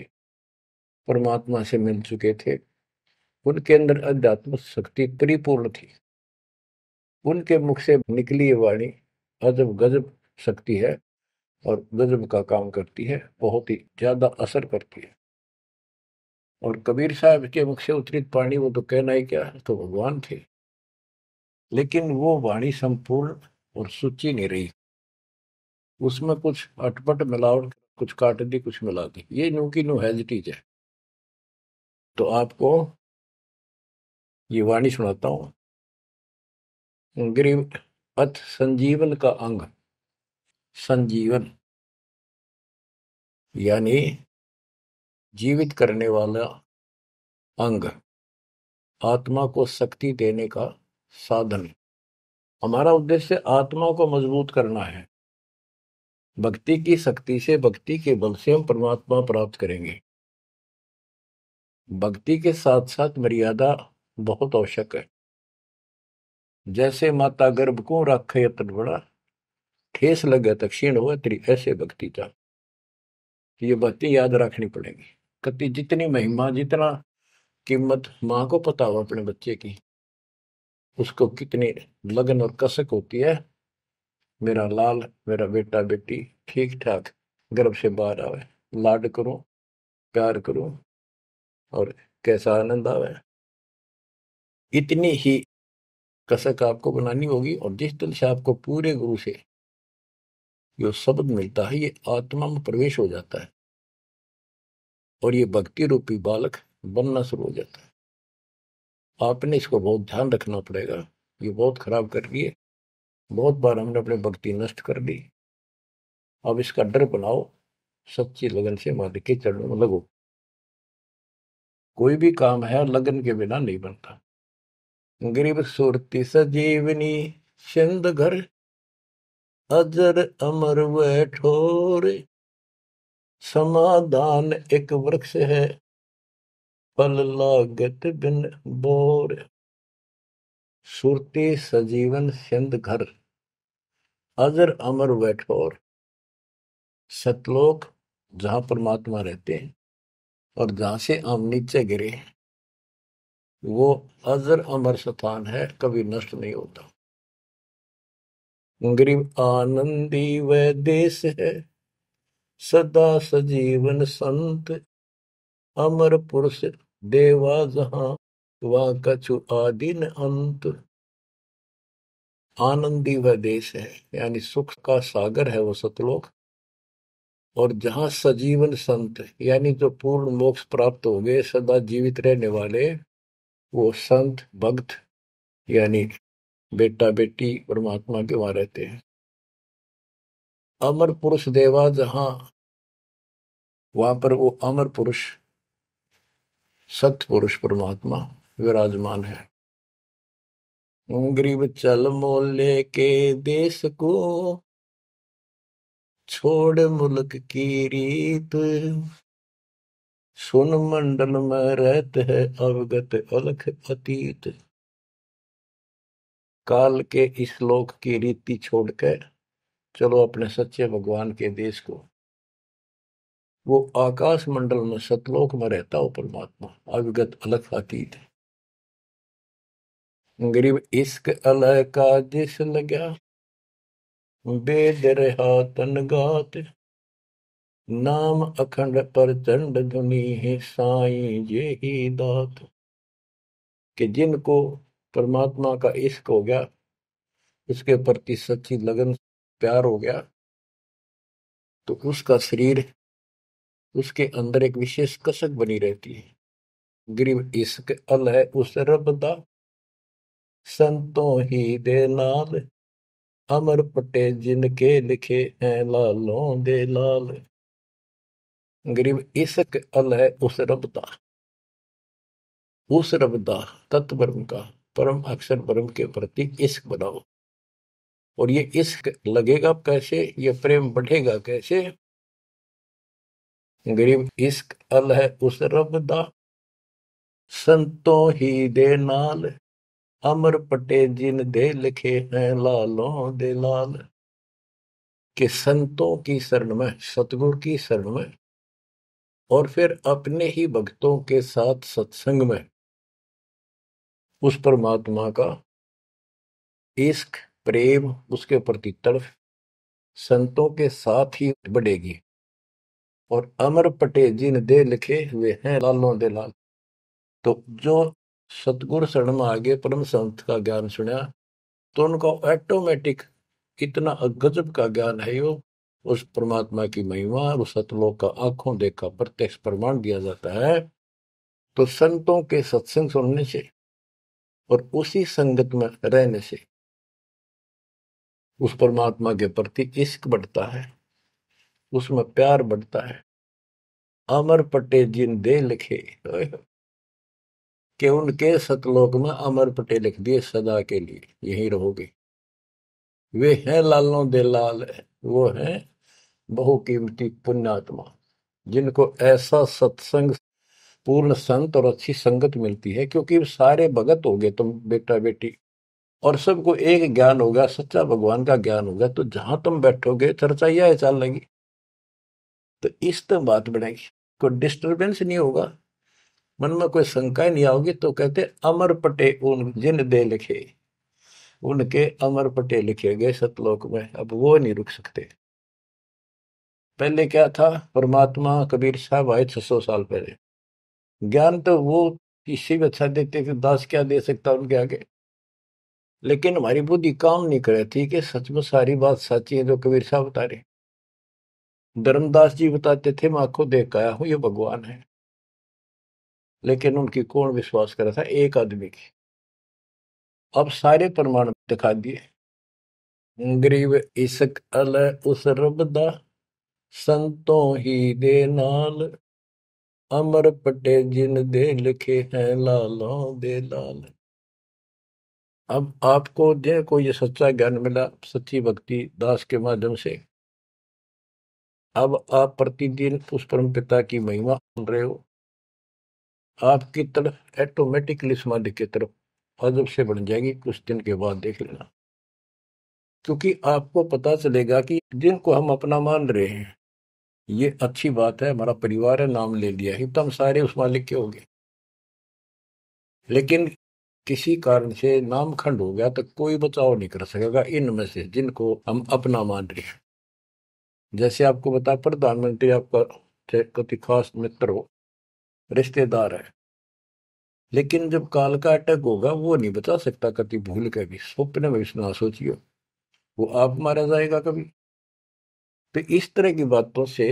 परमात्मा से मिल चुके थे उनके अंदर अध्यात्म शक्ति परिपूर्ण थी उनके मुख से निकली वाणी अजब गजब शक्ति है और गजब का काम करती है बहुत ही ज़्यादा असर करती है और कबीर साहब के मुख से उतरित पाणी वो तो कहना ही क्या तो भगवान थे लेकिन वो वाणी संपूर्ण और सुची नहीं रही उसमें कुछ अटपट मिलावट कुछ काट दी कुछ मिला दी ये नू की न्यू हेजिटीज है तो आपको ये वाणी सुनाता हूँ गरीब अथ संजीवन का अंग संजीवन यानी जीवित करने वाला अंग आत्मा को शक्ति देने का साधन हमारा उद्देश्य आत्मा को मजबूत करना है भक्ति की शक्ति से भक्ति के बल से हम परमात्मा प्राप्त करेंगे भक्ति के साथ साथ मर्यादा बहुत आवश्यक है जैसे माता गर्भ को रखे यत्न बड़ा ठेस लग गया क्षीण हो तेरी ऐसे भक्ति था ये बातें याद रखनी पड़ेगी कति जितनी महिमा जितना कीमत माँ को पता हो अपने बच्चे की उसको कितनी लगन और कसक होती है मेरा लाल मेरा बेटा बेटी ठीक ठाक गर्भ से बाहर आवे लाड करो प्यार करो और कैसा आनंद आवे इतनी ही कसक आपको बनानी होगी और जिस दिल से आपको पूरे गुरु से जो शब्द मिलता है ये आत्मा में प्रवेश हो जाता है और ये भक्ति रूपी बालक बनना शुरू हो जाता है आपने इसको बहुत ध्यान रखना पड़ेगा ये बहुत खराब कर रही है बहुत बार हमने अपनी भक्ति नष्ट कर दी अब इसका डर बनाओ सच्ची लगन से मार के चरणों में लगो कोई भी काम है लगन के बिना नहीं बनता गरीब सूरती सजीवनी सिंध घर अजर अमर वह ठोर समाधान एक वृक्ष है पल लागत बिन बोर सुरती सजीवन सिंध घर अजर अमर वैठोर सतलोक जहां परमात्मा रहते हैं और जहां से हम नीचे गिरे वो अजर अमर स्थान है कभी नष्ट नहीं होता गरीब आनंदी व देश है सदा सजीवन संत अमर पुरुष देवा जहाँ वा कछु आदि न अंत आनंदी व देश है यानी सुख का सागर है वो सतलोक और जहाँ सजीवन संत यानी जो पूर्ण मोक्ष प्राप्त हो गए सदा जीवित रहने वाले वो संत भक्त यानी बेटा बेटी परमात्मा के वहां रहते हैं अमर पुरुष देवा जहां वहां पर वो अमर पुरुष सत्य पुरुष परमात्मा विराजमान है गरीब चल मोले के देश को छोड़ मुल्क की रीत सुन मंडल में रहते है अवगत अलख अतीत काल के इस लोक की रीति छोड़कर चलो अपने सच्चे भगवान के देश को वो आकाश मंडल में सतलोक में रहता हो परमात्मा अविगत अलग अतीत गरीब इश्क अलह का दिस लग्या बेद रहा गात नाम अखंड चंड धुनी है साई जे ही दात के जिनको परमात्मा का इश्क हो गया उसके प्रति सच्ची लगन प्यार हो गया तो उसका शरीर उसके अंदर एक विशेष कसक बनी रहती है गरीब इश्क अल है उस रब का संतों ही दे नाल अमर पटे जिनके लिखे हैं लालों दे लाल गरीब इश्क अल है उस रब का उस रब का तत्व का परम अक्षर ब्रह्म के प्रति इश्क बनाओ और ये इश्क लगेगा कैसे ये प्रेम बढ़ेगा कैसे गरीब इश्क अल है उस रब दा संतों ही दे नाल अमर पटे जिन दे लिखे हैं लालों दे लाल के संतों की शरण में सतगुरु की शरण में और फिर अपने ही भक्तों के साथ सत्संग में उस परमात्मा का इश्क प्रेम उसके प्रति तड़फ संतों के साथ ही बढ़ेगी और अमर पटे जिन दे लिखे हुए हैं लालों दे लाल तो जो सतगुरु शरण में आगे परम संत का ज्ञान सुनया तो उनका ऑटोमेटिक कितना गजब का ज्ञान है यो उस परमात्मा की महिमा और सतलोक का आंखों देखा प्रत्यक्ष प्रमाण दिया जाता है तो संतों के सत्संग सुनने से और उसी संगत में रहने से उस परमात्मा के प्रति इश्क बढ़ता है उसमें प्यार बढ़ता है अमर पटे जिन दे लिखे के उनके सतलोक में अमर पटे लिख दिए सदा के लिए यही रहोगे वे हैं लालों दे लाल वो हैं बहुकीमती पुण्यात्मा जिनको ऐसा सत्संग पूर्ण संत और अच्छी संगत मिलती है क्योंकि सारे भगत हो गए तुम बेटा बेटी और सबको एक ज्ञान होगा सच्चा भगवान का ज्ञान होगा तो जहां तुम बैठोगे चर्चा यह चल लगी तो इस तरह तो बात बढ़ेगी कोई डिस्टर्बेंस नहीं होगा मन में कोई शंका नहीं आओगी तो कहते अमर पटे उन जिन दे लिखे उनके अमर पटे लिखे गए सतलोक में अब वो नहीं रुक सकते पहले क्या था परमात्मा कबीर साहब आए सौ साल पहले ज्ञान तो वो किसी भी अच्छा देते कि दास क्या दे सकता उनके आगे लेकिन हमारी बुद्धि काम नहीं करे थी कि सचमुच सारी बात सच्ची है जो कबीर साहब बता रहे धर्मदास जी बताते थे मैं आंखों देख आया हूं ये भगवान है लेकिन उनकी कौन विश्वास करा था एक आदमी की अब सारे प्रमाण दिखा दिए गरीब इसक अल उस रब दा संतों ही दे नाल अमर पटे जिन दे लिखे हैं लालों दे लाल अब आपको जे को ये सच्चा ज्ञान मिला सच्ची भक्ति दास के माध्यम से अब आप प्रतिदिन उस परम पिता की महिमा सुन रहे हो आपकी तरफ ऑटोमेटिकली समाधि की तरफ अजब से बन जाएगी कुछ दिन के बाद देख लेना क्योंकि आपको पता चलेगा कि जिनको हम अपना मान रहे हैं ये अच्छी बात है हमारा परिवार है नाम ले लिया ही तो हम सारे उस मालिक के हो गए लेकिन किसी कारण से नाम खंड हो गया तो कोई बचाव नहीं कर सकेगा इनमें से जिनको हम अपना मान रहे हैं जैसे आपको बता प्रधानमंत्री आपका कति खास मित्र हो रिश्तेदार है लेकिन जब काल का अटैक होगा वो नहीं बचा सकता कति भूल के भी स्वप्न में विश्वास सोचिए वो आप मारा जाएगा कभी तो इस तरह की बातों से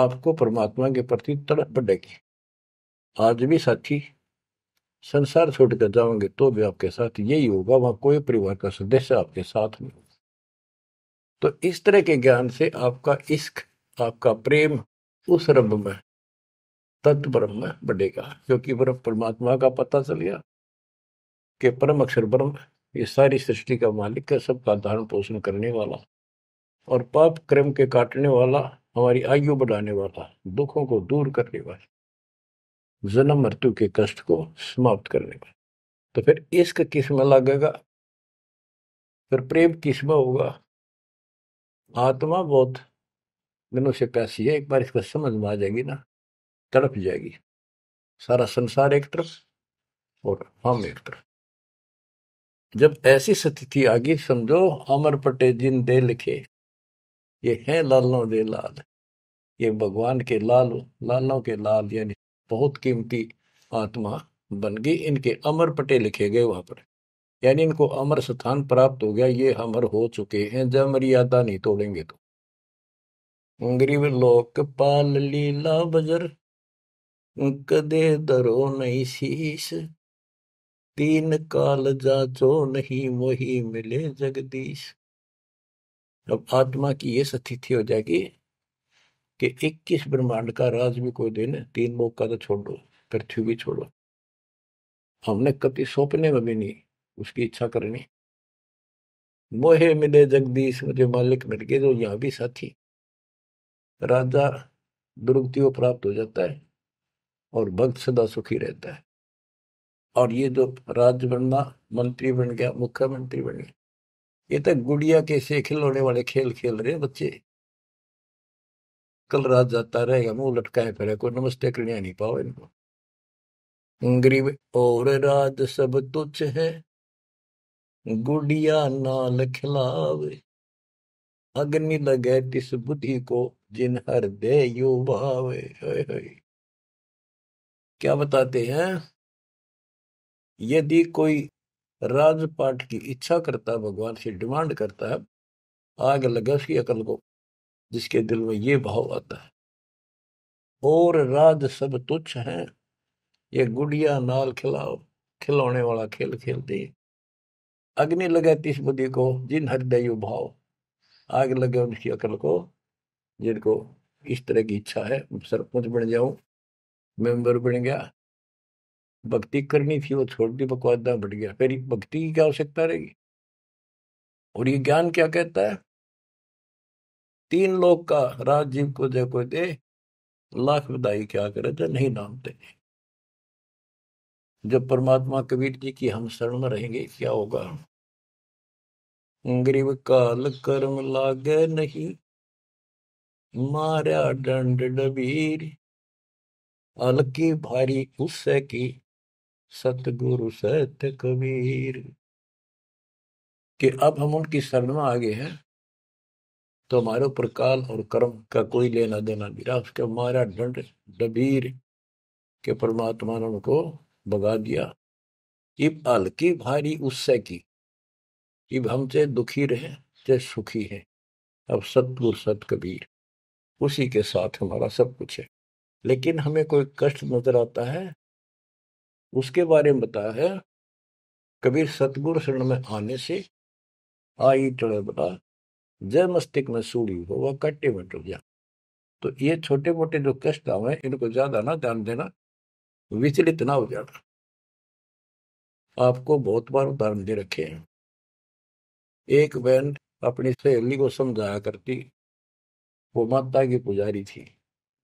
आपको परमात्मा के प्रति तड़प बढ़ेगी आज भी साथी संसार छोड़ कर जाओगे तो भी आपके साथ यही होगा वहां कोई परिवार का सदस्य आपके साथ नहीं होगा तो इस तरह के ज्ञान से आपका इश्क आपका प्रेम उस रब में तत्व ब्रह्म में बढ़ेगा क्योंकि ब्रह्म परमात्मा का पता चल गया कि परम अक्षर ब्रह्म ये सारी सृष्टि का मालिक है सबका धारण पोषण करने वाला और पाप क्रम के काटने वाला हमारी आयु बढ़ाने वाला दुखों को दूर करने वाला जन्म मृत्यु के कष्ट को समाप्त करने वाला तो फिर इश्क किस्म लगेगा फिर प्रेम किस्म होगा आत्मा बहुत दिनों से प्यासी है एक बार इसको समझ में आ जाएगी ना तड़प जाएगी सारा संसार एक तरफ और हम एक तरफ जब ऐसी स्थिति आ गई समझो अमर पटे जिन दे लिखे ये है लालों दे लाल ये भगवान के लाल लालों के लाल यानी बहुत कीमती आत्मा बन गई इनके अमर पटे लिखे गए वहां पर यानी इनको अमर स्थान प्राप्त हो गया ये अमर हो चुके हैं जब मर्यादा नहीं तोड़ेंगे तो गरीब लोक पाल लीला बजर कदे दरो नहीं शीश तीन काल जाचो नहीं वही मिले जगदीश अब आत्मा की ये स्थिति हो जाएगी कि इक्कीस ब्रह्मांड का राज भी कोई दिन तीन लोग का तो छोड़ दो पृथ्वी भी छोड़ो हमने कभी सौंपने में भी नहीं उसकी इच्छा करनी मोहे मिले जगदीश मुझे मालिक मिल गए जो यहाँ भी साथी राजा दुर्गति को प्राप्त हो जाता है और भक्त सदा सुखी रहता है और ये जो राज बनना मंत्री बन गया मुख्यमंत्री बन गया ये तो गुड़िया के से खिलौने वाले खेल खेल रहे बच्चे कल रात जाता रहेगा मुंह लटकाए फिर कोई नमस्ते करने नहीं पाओ इनको गरीब और राज सब तुच्छ है गुड़िया नाल खिलावे अग्नि लगे तिस बुद्धि को जिन हर दे यो भावे होय क्या बताते हैं यदि कोई राजपाट की इच्छा करता है भगवान से डिमांड करता है आग लगा उसकी अकल को जिसके दिल में ये भाव आता है और राज सब तुच्छ हैं ये गुड़िया नाल खिलाओ खिलौने वाला खेल खेलते अग्नि लगे तीस बुद्धि को जिन हृदय भाव आग लगे उनकी अकल को जिनको इस तरह की इच्छा है सरपंच बन जाऊं मेंबर बन गया भक्ति करनी थी वो छोड़ दी बकवादा बढ़ गया फिर भक्ति की क्या आवश्यकता रहेगी और ये ज्ञान क्या कहता है तीन लोग का राज जीव को जय कोई दे लाख बधाई क्या करे जो नहीं नाम देने जब परमात्मा कबीर जी की हम शरण में रहेंगे क्या होगा गरीब काल कर्म लागे नहीं मारा दंड डबीर अलकी भारी उससे की सतगुरु सत्य कबीर कि अब हम उनकी शरण में आ गए हैं तो हमारे ऊपर काल और कर्म का कोई लेना देना नहीं रहा उसके हमारा दंड डबीर के परमात्मा ने उनको भगा दिया इब हल्की भारी उससे की इब हम चाहे दुखी रहे चाहे सुखी है अब सतगुरु सत कबीर उसी के साथ हमारा सब कुछ है लेकिन हमें कोई कष्ट नजर आता है उसके बारे में बताया है कबीर सतगुर शरण में आने से आई टड़े बता जय मस्तिष्क में सूढ़ी हो वह कट्टे में टूट गया तो ये छोटे मोटे जो कष्ट आवे इनको ज्यादा ना ध्यान देना विचलित ना हो जाना आपको बहुत बार उदाहरण दे रखे हैं एक बहन अपनी सहेली को समझाया करती वो माता की पुजारी थी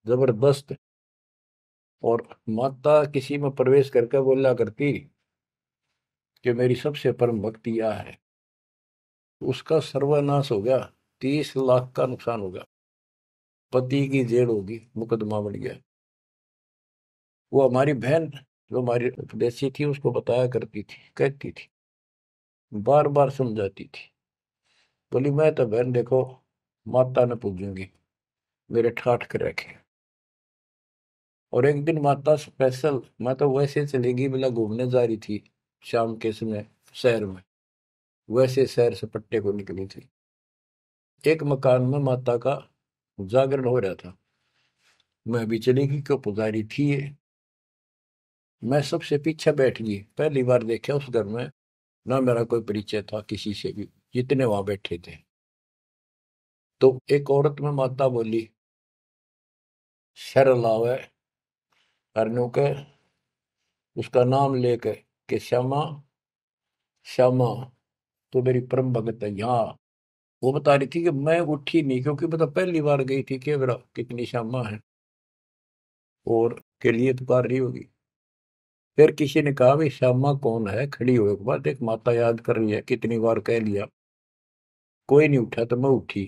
जबरदस्त और माता किसी में प्रवेश करके बोला करती कि मेरी सबसे परम भक्ति यह है उसका सर्वनाश हो गया तीस लाख का नुकसान होगा पति की जेल होगी मुकदमा बढ़ गया वो हमारी बहन जो हमारी उपदेशी थी उसको बताया करती थी कहती थी बार बार समझाती थी बोली मैं तो बहन देखो माता ने पूजूंगी मेरे ठाठ कर रखे और एक दिन माता स्पेशल मैं तो वैसे चली गई घूमने जा रही थी शाम के समय शहर में वैसे शहर से पट्टे को निकली थी एक मकान में माता का जागरण हो रहा था मैं भी चली गई क्यों पुजारी थी ये मैं सबसे पीछे बैठ गई पहली बार देखा उस घर में ना मेरा कोई परिचय था किसी से भी जितने वहां बैठे थे तो एक औरत में माता बोली शर लावे हरनू के उसका नाम लेके के श्यामा श्यामा तो मेरी परम भगत है यहाँ वो बता रही थी कि मैं उठी नहीं क्योंकि मतलब पहली बार गई थी कि मेरा कितनी श्यामा है और के लिए पुकार तो रही होगी फिर किसी ने कहा भाई श्यामा कौन है खड़ी हो एक बार देख माता याद कर रही है कितनी बार कह लिया कोई नहीं उठा तो मैं उठी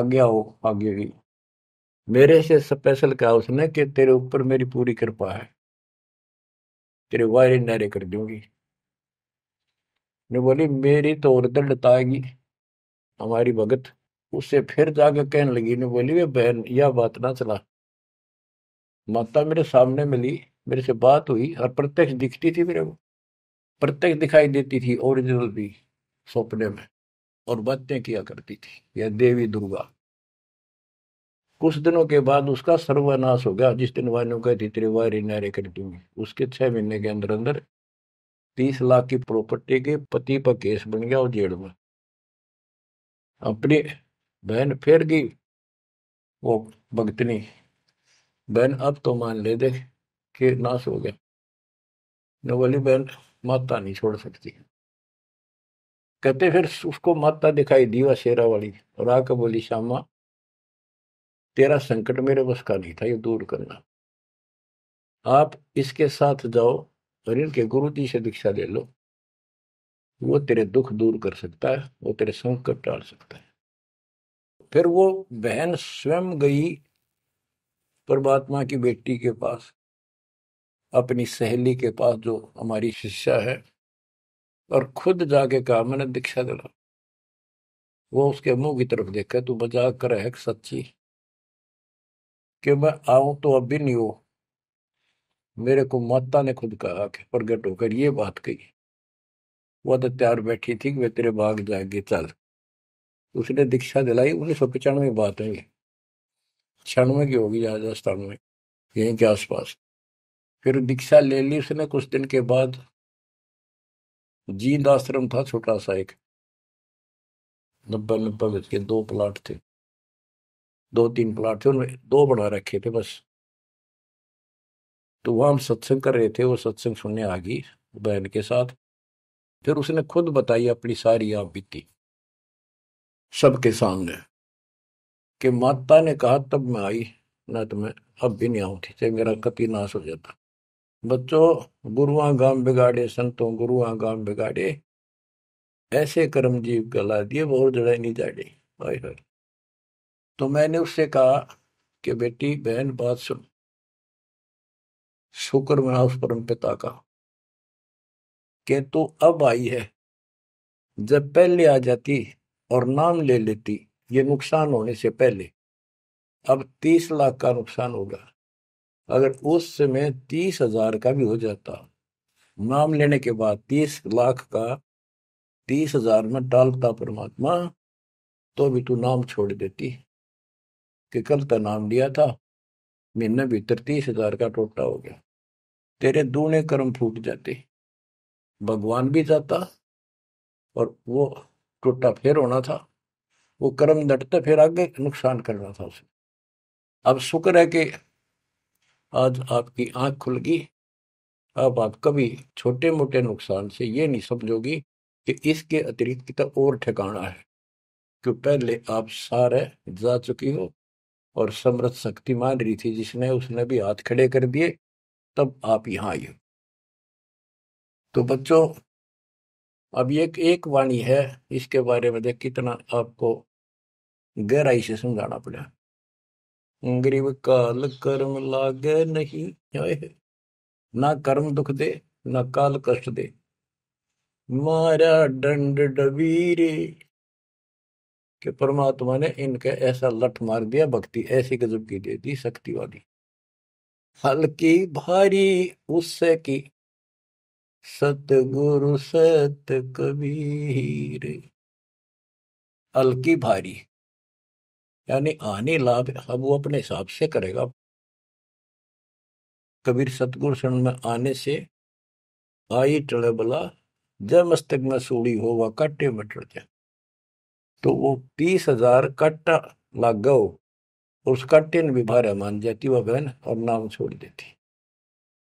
आगे आओ आगे गई मेरे से स्पेशल कहा उसने कि तेरे ऊपर मेरी पूरी कृपा है तेरे वायरे नारे कर दूंगी ने बोली मेरी तो उर्दन लताएगी हमारी भगत उससे फिर जाकर कहने लगी ने बोली वे बहन यह बात ना चला माता मेरे सामने मिली मेरे से बात हुई और प्रत्यक्ष दिखती थी मेरे को प्रत्यक्ष दिखाई देती थी ओरिजिनल भी सपने में और बातें किया करती थी यह देवी दुर्गा कुछ दिनों के बाद उसका सर्वनाश हो गया जिस दिन वायु का तीतरे वायरी नारे करती हुई उसके छह महीने के अंदर अंदर तीस लाख की प्रॉपर्टी के पति पर केस बन गया और जेल में अपनी बहन फिर गई वो भगतनी बहन अब तो मान ले दे कि नाश हो गया नवली बोली बहन माता नहीं छोड़ सकती कहते फिर उसको माता दिखाई दी शेरा वाली और आकर बोली श्यामा तेरा संकट मेरे बस का नहीं था ये दूर करना आप इसके साथ जाओ और इनके गुरु जी से दीक्षा ले लो वो तेरे दुख दूर कर सकता है वो तेरे संकट टाल सकता है फिर वो बहन स्वयं गई परमात्मा की बेटी के पास अपनी सहेली के पास जो हमारी शिष्या है और खुद जाके कहा मैंने दीक्षा दिला वो उसके मुंह की तरफ देखा तू मजाक कर है सच्ची कि मैं आऊं तो अब भी नहीं हो मेरे को माता ने खुद कहा कि प्रगट होकर ये बात कही वह तो तैयार बैठी थी कि वे तेरे बाग जाएगी चल उसने दीक्षा दिलाई उन्नीस सौ पचानवे की बात है छियानवे की होगी राजस्थान में यहीं के आसपास फिर दीक्षा ले ली उसने कुछ दिन के बाद जींद आश्रम था छोटा सा एक नब्बे नब्बे के दो प्लाट थे दो तीन प्लाट थे उनमें दो बना रखे थे बस तो वहां हम सत्संग कर रहे थे वो सत्संग सुनने आ गई बहन के साथ फिर उसने खुद बताई अपनी सारी आप बीती सबके सामने कि माता ने कहा तब मैं आई ना तो मैं अब भी नहीं आऊँ थी मेरा कति नाश हो जाता बच्चों गुरुआ गांव बिगाड़े संतों गुरुआ गांव बिगाड़े ऐसे कर्म जीव गला दिए बहुत जड़े नहीं जाड़े भाई भाई तो मैंने उससे कहा कि बेटी बहन बात सुन शुक्र मना उस परम पिता का कि तू तो अब आई है जब पहले आ जाती और नाम ले लेती ये नुकसान होने से पहले अब तीस लाख का नुकसान होगा अगर उस समय तीस हजार का भी हो जाता नाम लेने के बाद तीस लाख का तीस हजार में डालता परमात्मा तो भी तू नाम छोड़ देती कि कल का तो नाम लिया था महीने भीतर तीस हजार का टोटा हो गया तेरे दूने कर्म फूट जाते भगवान भी जाता और वो टोटा फिर होना था वो कर्म डटते फिर आगे नुकसान करना था उसे अब शुक्र है कि आज आपकी आंख खुल गई अब आप कभी छोटे मोटे नुकसान से ये नहीं समझोगी कि इसके अतिरिक्त और ठिकाना है क्यों पहले आप सारे जा चुकी हो और समृद्ध शक्तिमान रीति जिसने उसने भी हाथ खड़े कर दिए तब आप यहां आइए तो बच्चों अब ये एक वाणी है इसके बारे में देख कितना आपको गहराई से समझाना पड़ा गरीब काल कर्म लागे नहीं ना कर्म दुख दे ना काल कष्ट दे मारा दंड डबीरे कि परमात्मा ने इनके ऐसा लठ मार दिया भक्ति ऐसी गजब की दे दी शक्ति वाली हल्की भारी उससे की सतगुरु सत कबीर हल्की भारी यानी आनी लाभ अब वो अपने हिसाब से करेगा कबीर सतगुरु शरण में आने से आई टड़े बला जय मस्तक में सूढ़ी हो वह काटे में टड़ जाए तो वो तीस हजार कट्टा लग गो उस कट्टे ने भी भारा मान जाती वह बहन और नाम छोड़ देती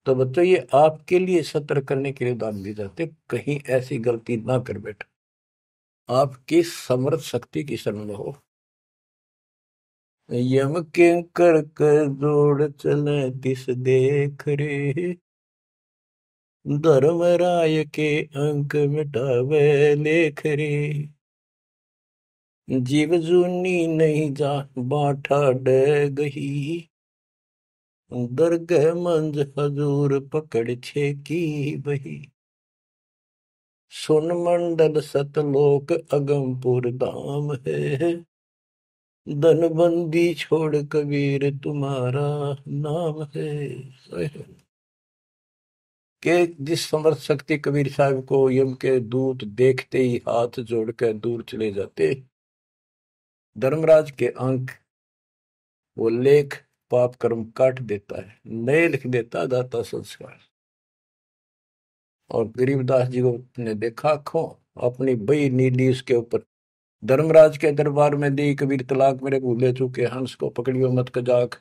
तो बच्चों ये आपके लिए सत्र करने के लिए दान दिए जाते कहीं ऐसी गलती ना कर बैठो आपकी समर्थ शक्ति की शरण हो यम के कर कर जोड़ चले दिस देख रे धर्म राय के अंक मिटावे लेख रे जीव जूनी नहीं जा बाठा डह गही दरगह मंज हजूर पकड़ छे की बही सुन मंडल सतलोक अगमपुर धाम है दनबंदी छोड़ कबीर तुम्हारा नाम है के जिस समर्थ शक्ति कबीर साहब को यम के दूत देखते ही हाथ जोड़कर दूर चले जाते धर्मराज के अंक वो लेख पाप कर्म काट देता है नए लिख देता दाता संस्कार और गरीबदास जी को ने देखा खो अपनी बई नीली उसके ऊपर धर्मराज के दरबार में दी कबीर तलाक मेरे भूले चुके हंस को पकड़ियो मत कजाक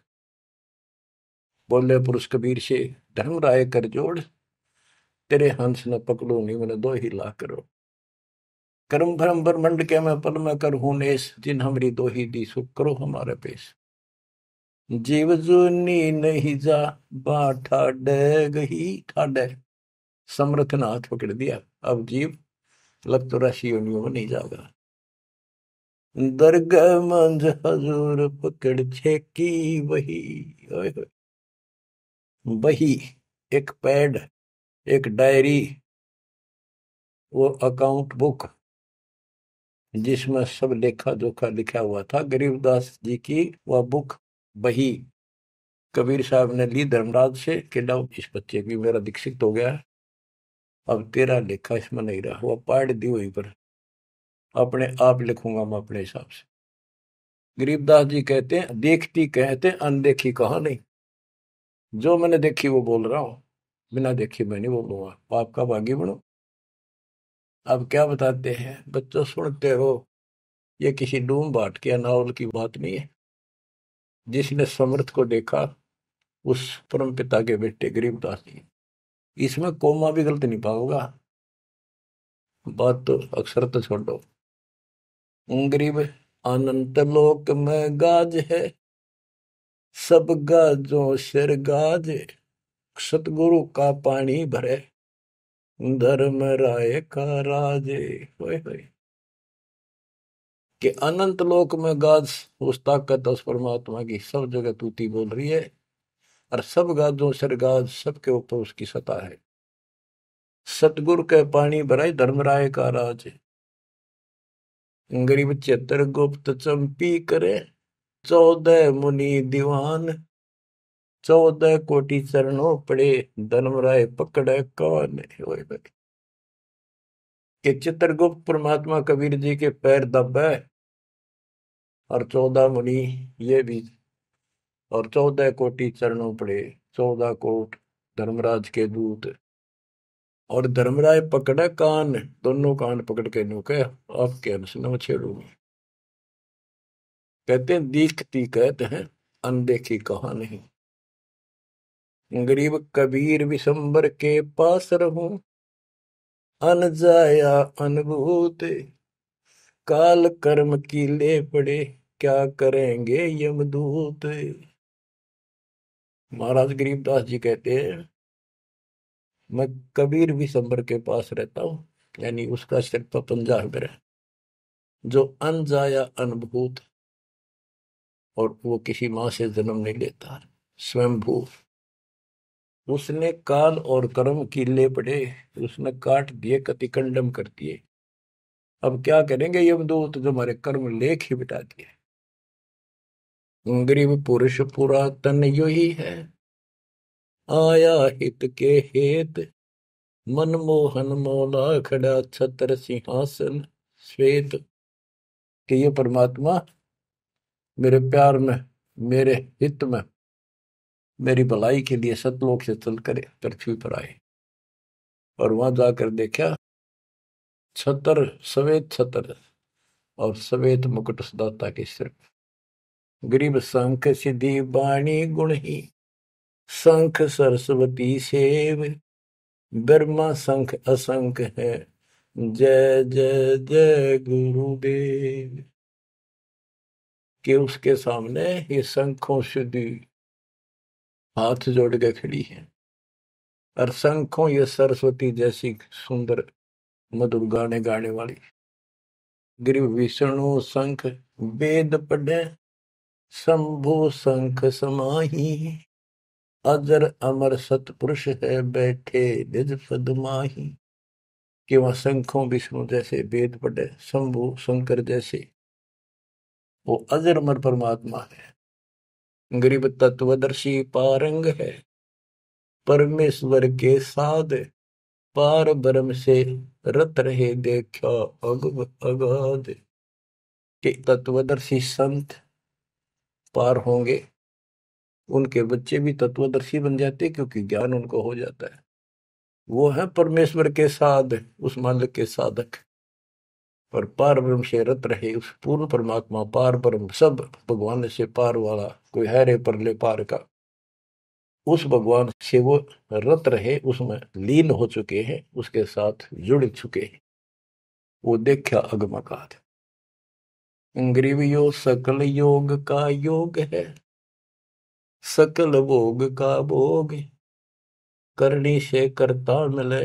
बोले पुरुष कबीर से धर्म राय कर जोड़ तेरे हंस ने पकड़ो नहीं मैंने दो ही ला करो करम भरम ब्रह्मंड के मैं पल में कर हूं नेश जिन हमरी दोही दी सुख करो हमारे पेश जीव जूनी नहीं जा बाठा डग ही ठाडे समर्थ ने हाथ पकड़ दिया अब जीव लग तो राशि योनियों में नहीं जागा दरग मंज हजूर पकड़ छेकी वही वही एक पैड एक डायरी वो अकाउंट बुक जिसमें सब लेखा जोखा लिखा हुआ था गरीबदास जी की वह बुक बही कबीर साहब ने ली धर्मराज से कि लाओ इस बच्चे की मेरा दीक्षित हो गया अब तेरा लेखा इसमें नहीं रहा वह पाड़ दी वहीं पर अपने आप लिखूंगा मैं अपने हिसाब से गरीबदास जी कहते हैं देखती कहते अनदेखी कहा नहीं जो मैंने देखी वो बोल रहा हूँ बिना देखी मैं नहीं बोलूंगा का भागी बनो अब क्या बताते हैं बच्चों सुनते रहो ये किसी डूम बाट के अनावल की बात नहीं है जिसने समर्थ को देखा उस परम पिता के बेटे गरीबदास जी इसमें कोमा भी गलत नहीं पाओगा बात तो अक्सर तो छोड़ दो गरीब अनंत लोक में गाज है सब गाजों सिर गाज सतगुरु का पानी भरे धर्म राय का राजे होए होए कि अनंत लोक में गाज उस ताकत उस परमात्मा की सब जगह तूती बोल रही है और सब गाजों सर गाज सबके ऊपर उसकी सता है सतगुर के पानी धर्म राय का राज गरीब चतर गुप्त चंपी करे चौदह मुनि दीवान चौदह कोटि चरणों पड़े धर्मराय पकड़ कौन के चित्रगुप्त परमात्मा कबीर जी के पैर दब है और चौदह मुनि ये भी और चौदह कोटि चरणों पड़े चौदह कोट धर्मराज के दूत और धर्मराय पकड़ा कान दोनों कान पकड़ के नोके आपके अंश न छेड़ू कहते दीखती कहते हैं अनदेखी कहा नहीं गरीब कबीर विशंबर के पास रहू अन जाया अनभूत काल कर्म की ले पड़े क्या करेंगे यमदूत महाराज गरीबदास जी कहते हैं मैं कबीर विशंबर के पास रहता हूं यानी उसका सिर्फ पंजाब में रह जो अनजाया या अनभूत और वो किसी माँ से जन्म नहीं लेता स्वयंभू उसने काल और कर्म की पड़े उसने काट दिए कतिकंडम कर दिए अब क्या करेंगे यमदूत तो जो हमारे कर्म लेख ही बिटा दिए गरीब पुरुष पुरातन यो ही है आया हित के हेत मनमोहन मौला खड़ा छत्र सिंहासन श्वेत कि ये परमात्मा मेरे प्यार में मेरे हित में मेरी भलाई के लिए सतलोक से चल कर पृथ्वी पर आए और वहां जाकर देखा छतर सवेत छतर और सवेत मुकुट सदाता के सिर गरीब शंख सिद्धि बाणी गुण ही शंख सरस्वती सेव ब्रह्मा शंख असंख है जय जय जय गुरुदेव के उसके सामने ये शंखों सिद्धि हाथ जोड़ के खड़ी है अरसंखों ये सरस्वती जैसी सुंदर मधुर गाने गाने वाली गिरी विष्णु शंख वेद पढ़े शंभु शंख समाही अजर अमर सतपुरुष है बैठे निज पदमाही कि वह शंखों विष्णु जैसे वेद पढ़े शंभु शंकर जैसे वो अजर अमर परमात्मा है गरीब तत्वदर्शी पारंग है परमेश्वर के साध पार ब्रह्म से रत रहे देखो अगाध के तत्वदर्शी संत पार होंगे उनके बच्चे भी तत्वदर्शी बन जाते क्योंकि ज्ञान उनको हो जाता है वो है परमेश्वर के साध उस मालिक के साधक पर पार ब्रह्म से रत रहे उस पूर्ण परमात्मा पार ब्रह्म सब भगवान से पार वाला कोई है रे परले पार का उस भगवान से वो रत रहे उसमें लीन हो चुके हैं उसके साथ जुड़ चुके हैं वो देखा अगमकाद ग्रीव सकल योग का योग है सकल भोग का भोग करनी से करता मिले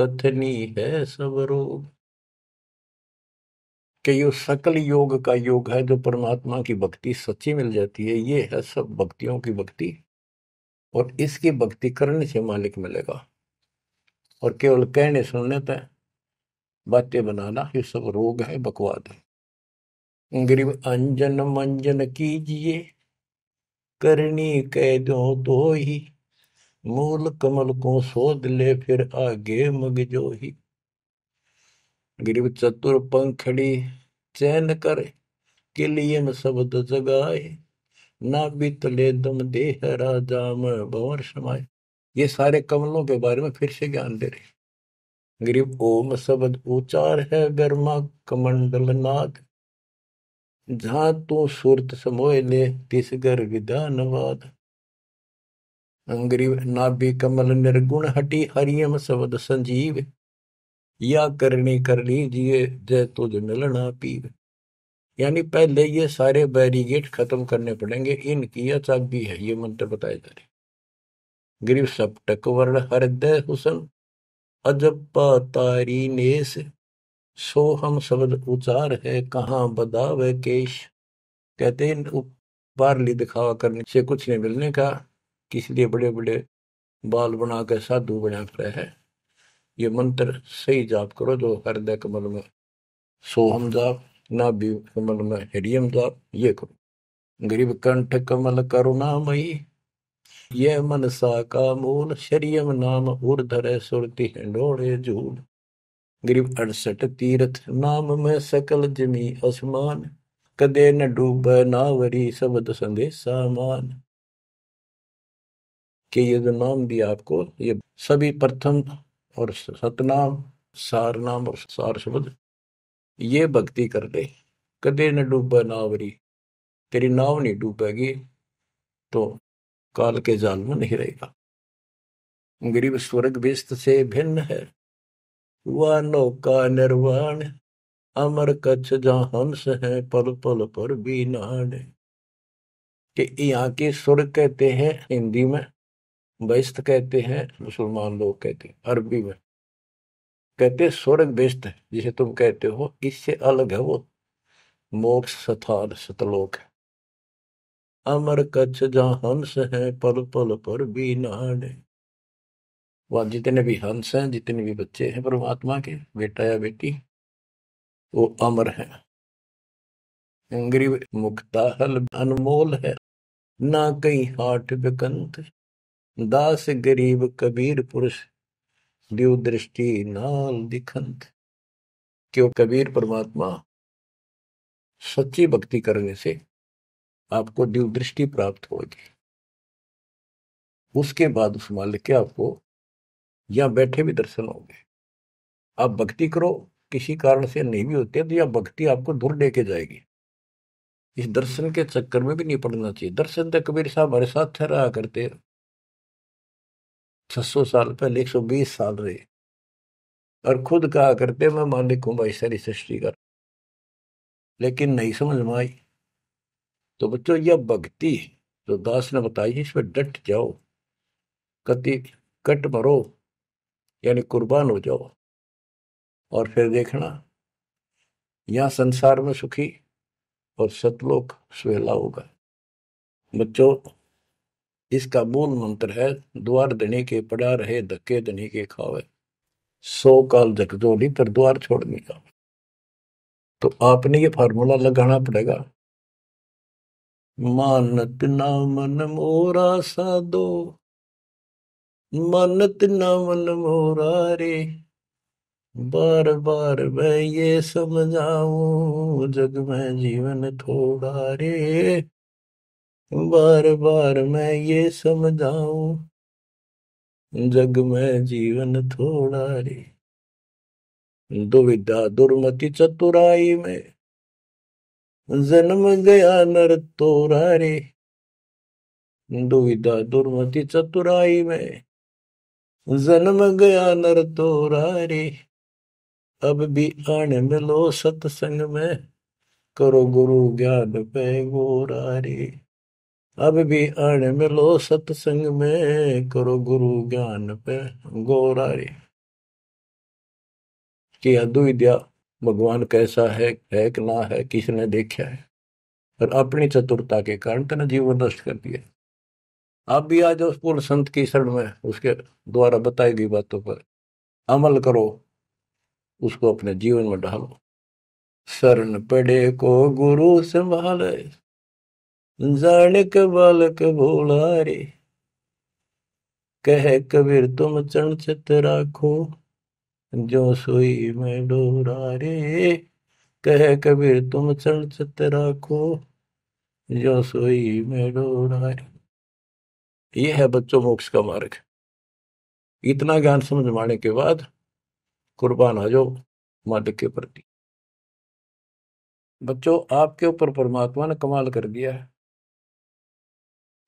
कथनी है सब रोग कि ये सकल योग का योग है जो परमात्मा की भक्ति सच्ची मिल जाती है ये है सब भक्तियों की भक्ति और इसकी भक्ति करने से मालिक मिलेगा और केवल कहने सुनने तय बातें बनाना ये सब रोग है बकवाद है गरीब अंजन मंजन कीजिए करनी कह दो तो ही मूल कमल को सोध ले फिर आगे मग जो ही गिरव चतुर पंखड़ी चैन कर के लिए में शब्द जगाए ना बीतले दम देह राजा मवर समाये ये सारे कमलों के बारे में फिर से ज्ञान दे रहे गिरिव ओम शब्द उचार है गर्मा कमंडल नाद जहा तू सूरत समोय ले तिस गर विधानवाद अंग्रीव नाभि कमल निर्गुण हटी हरियम शब्द संजीव या करनी कर लीजिए जय तुझ तो मिलना पीर यानी पहले ये सारे बैरिगेट खत्म करने पड़ेंगे इनकी यह चाबी है ये मंत्र बताए जा रहे गिर सपटक वर्ण हृदय हुसन अजब तारी ने सोहम शब्द उचार है कहाँ है केश कहते हैं ली दिखावा करने से कुछ नहीं मिलने का किसलिए बड़े बड़े बाल बना के साधु बना है ये मंत्र सही जाप करो जो हृदय कमल में सोहम जाप नाभि कमल में हरियम जाप ये करो गरीब कंठ कमल करुणामयी यह मनसा का मूल शरियम नाम उर्धर सुरति डोड़े झूल गरीब अड़सठ तीर्थ नाम में सकल जमी असमान कदे न डूब नावरी शब्द संदेश सामान के ये जो नाम दिया आपको ये सभी प्रथम और सतनाम सारनाम और सार शब्द ये भक्ति कर दे कदे न डूबे नावरी तेरी नाव नहीं डूबेगी तो काल के जाल में नहीं रहेगा गरीब स्वर्ग विस्त से भिन्न है वह नौका निर्वाण अमर कच्छ जहां हंस है पल पल पर बीना कि यहाँ के स्वर्ग कहते हैं हिंदी में बेस्त कहते हैं मुसलमान लोग कहते हैं अरबी में कहते हैं स्वर्ग बेस्त है जिसे तुम कहते हो इससे अलग है वो मोक्ष सथान सतलोक है अमर कच्छ जहां हंस है पल पल पर भी नहाने वह जितने भी हंस हैं जितने भी बच्चे हैं परमात्मा के बेटा या बेटी वो अमर है मुक्ता हल अनमोल है ना कहीं हाट बेकंत दास गरीब कबीर पुरुष दिव दृष्टि नाल दिखंत क्यों कबीर परमात्मा सच्ची भक्ति करने से आपको दिव दृष्टि प्राप्त होगी उसके बाद उस मालिक के आपको या बैठे भी दर्शन होंगे आप भक्ति करो किसी कारण से नहीं भी होते तो यह भक्ति आपको दूर लेके जाएगी इस दर्शन के चक्कर में भी नहीं पड़ना चाहिए दर्शन तो कबीर साहब हमारे साथ ठहरा करते छह साल पहले एक सौ बीस साल रहे और खुद कहा करते मैं मालिक हूं भाई सारी सृष्टि कर लेकिन नहीं समझ में आई तो बच्चों यह भक्ति जो दास ने बताई इस पर डट जाओ कति कट मरो यानी कुर्बान हो जाओ और फिर देखना यहाँ संसार में सुखी और सतलोक सुहेला होगा बच्चों इसका मूल मंत्र है द्वार देने के पड़ा रहे धक्के देने के खावे सौ काल नहीं पर द्वार छोड़ नहीं जाओ तो आपने ये फार्मूला लगाना पड़ेगा मानत ना मन मोरा दो मानत ना मन मोरा रे बार बार मैं ये समझाऊ जग में जीवन थोड़ा रे बार बार मैं ये समझाऊ जग में जीवन थोड़ा रे दुविधा दुर्मति चतुराई में जन्म गया नर तो रे दुविधा दुर्मति चतुराई में जन्म गया नर तो रे अब भी आने मिलो सत्संग में करो गुरु ज्ञान पे गोरा रे अब भी अण मिलो सत्संग में करो गुरु ज्ञान पे गोरारी कि अद्विद्या भगवान कैसा है है कि ना है किसने देखा है और अपनी चतुरता के कारण तेने तो जीवन नष्ट कर दिया आप भी आ जाओ पूर्ण संत की शरण में उसके द्वारा बताई गई बातों पर अमल करो उसको अपने जीवन में ढालो शरण पड़े को गुरु संभाले जानक बालक भोला रे कह कबीर तुम चित राखो जो सोई में डोरा रे कह कबीर तुम चित राखो जो सोई में डोरा रे ये है बच्चों मोक्ष का मार्ग इतना ज्ञान समझ माने के बाद कुर्बान आ जाओ मद के प्रति बच्चों आपके ऊपर परमात्मा ने कमाल कर दिया है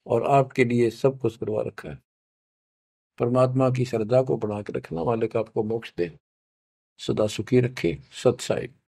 और आपके लिए सब कुछ करवा रखा है परमात्मा की श्रद्धा को बढ़ा के रखना मालिक आपको मोक्ष दे सदा सुखी रखे सत साहिब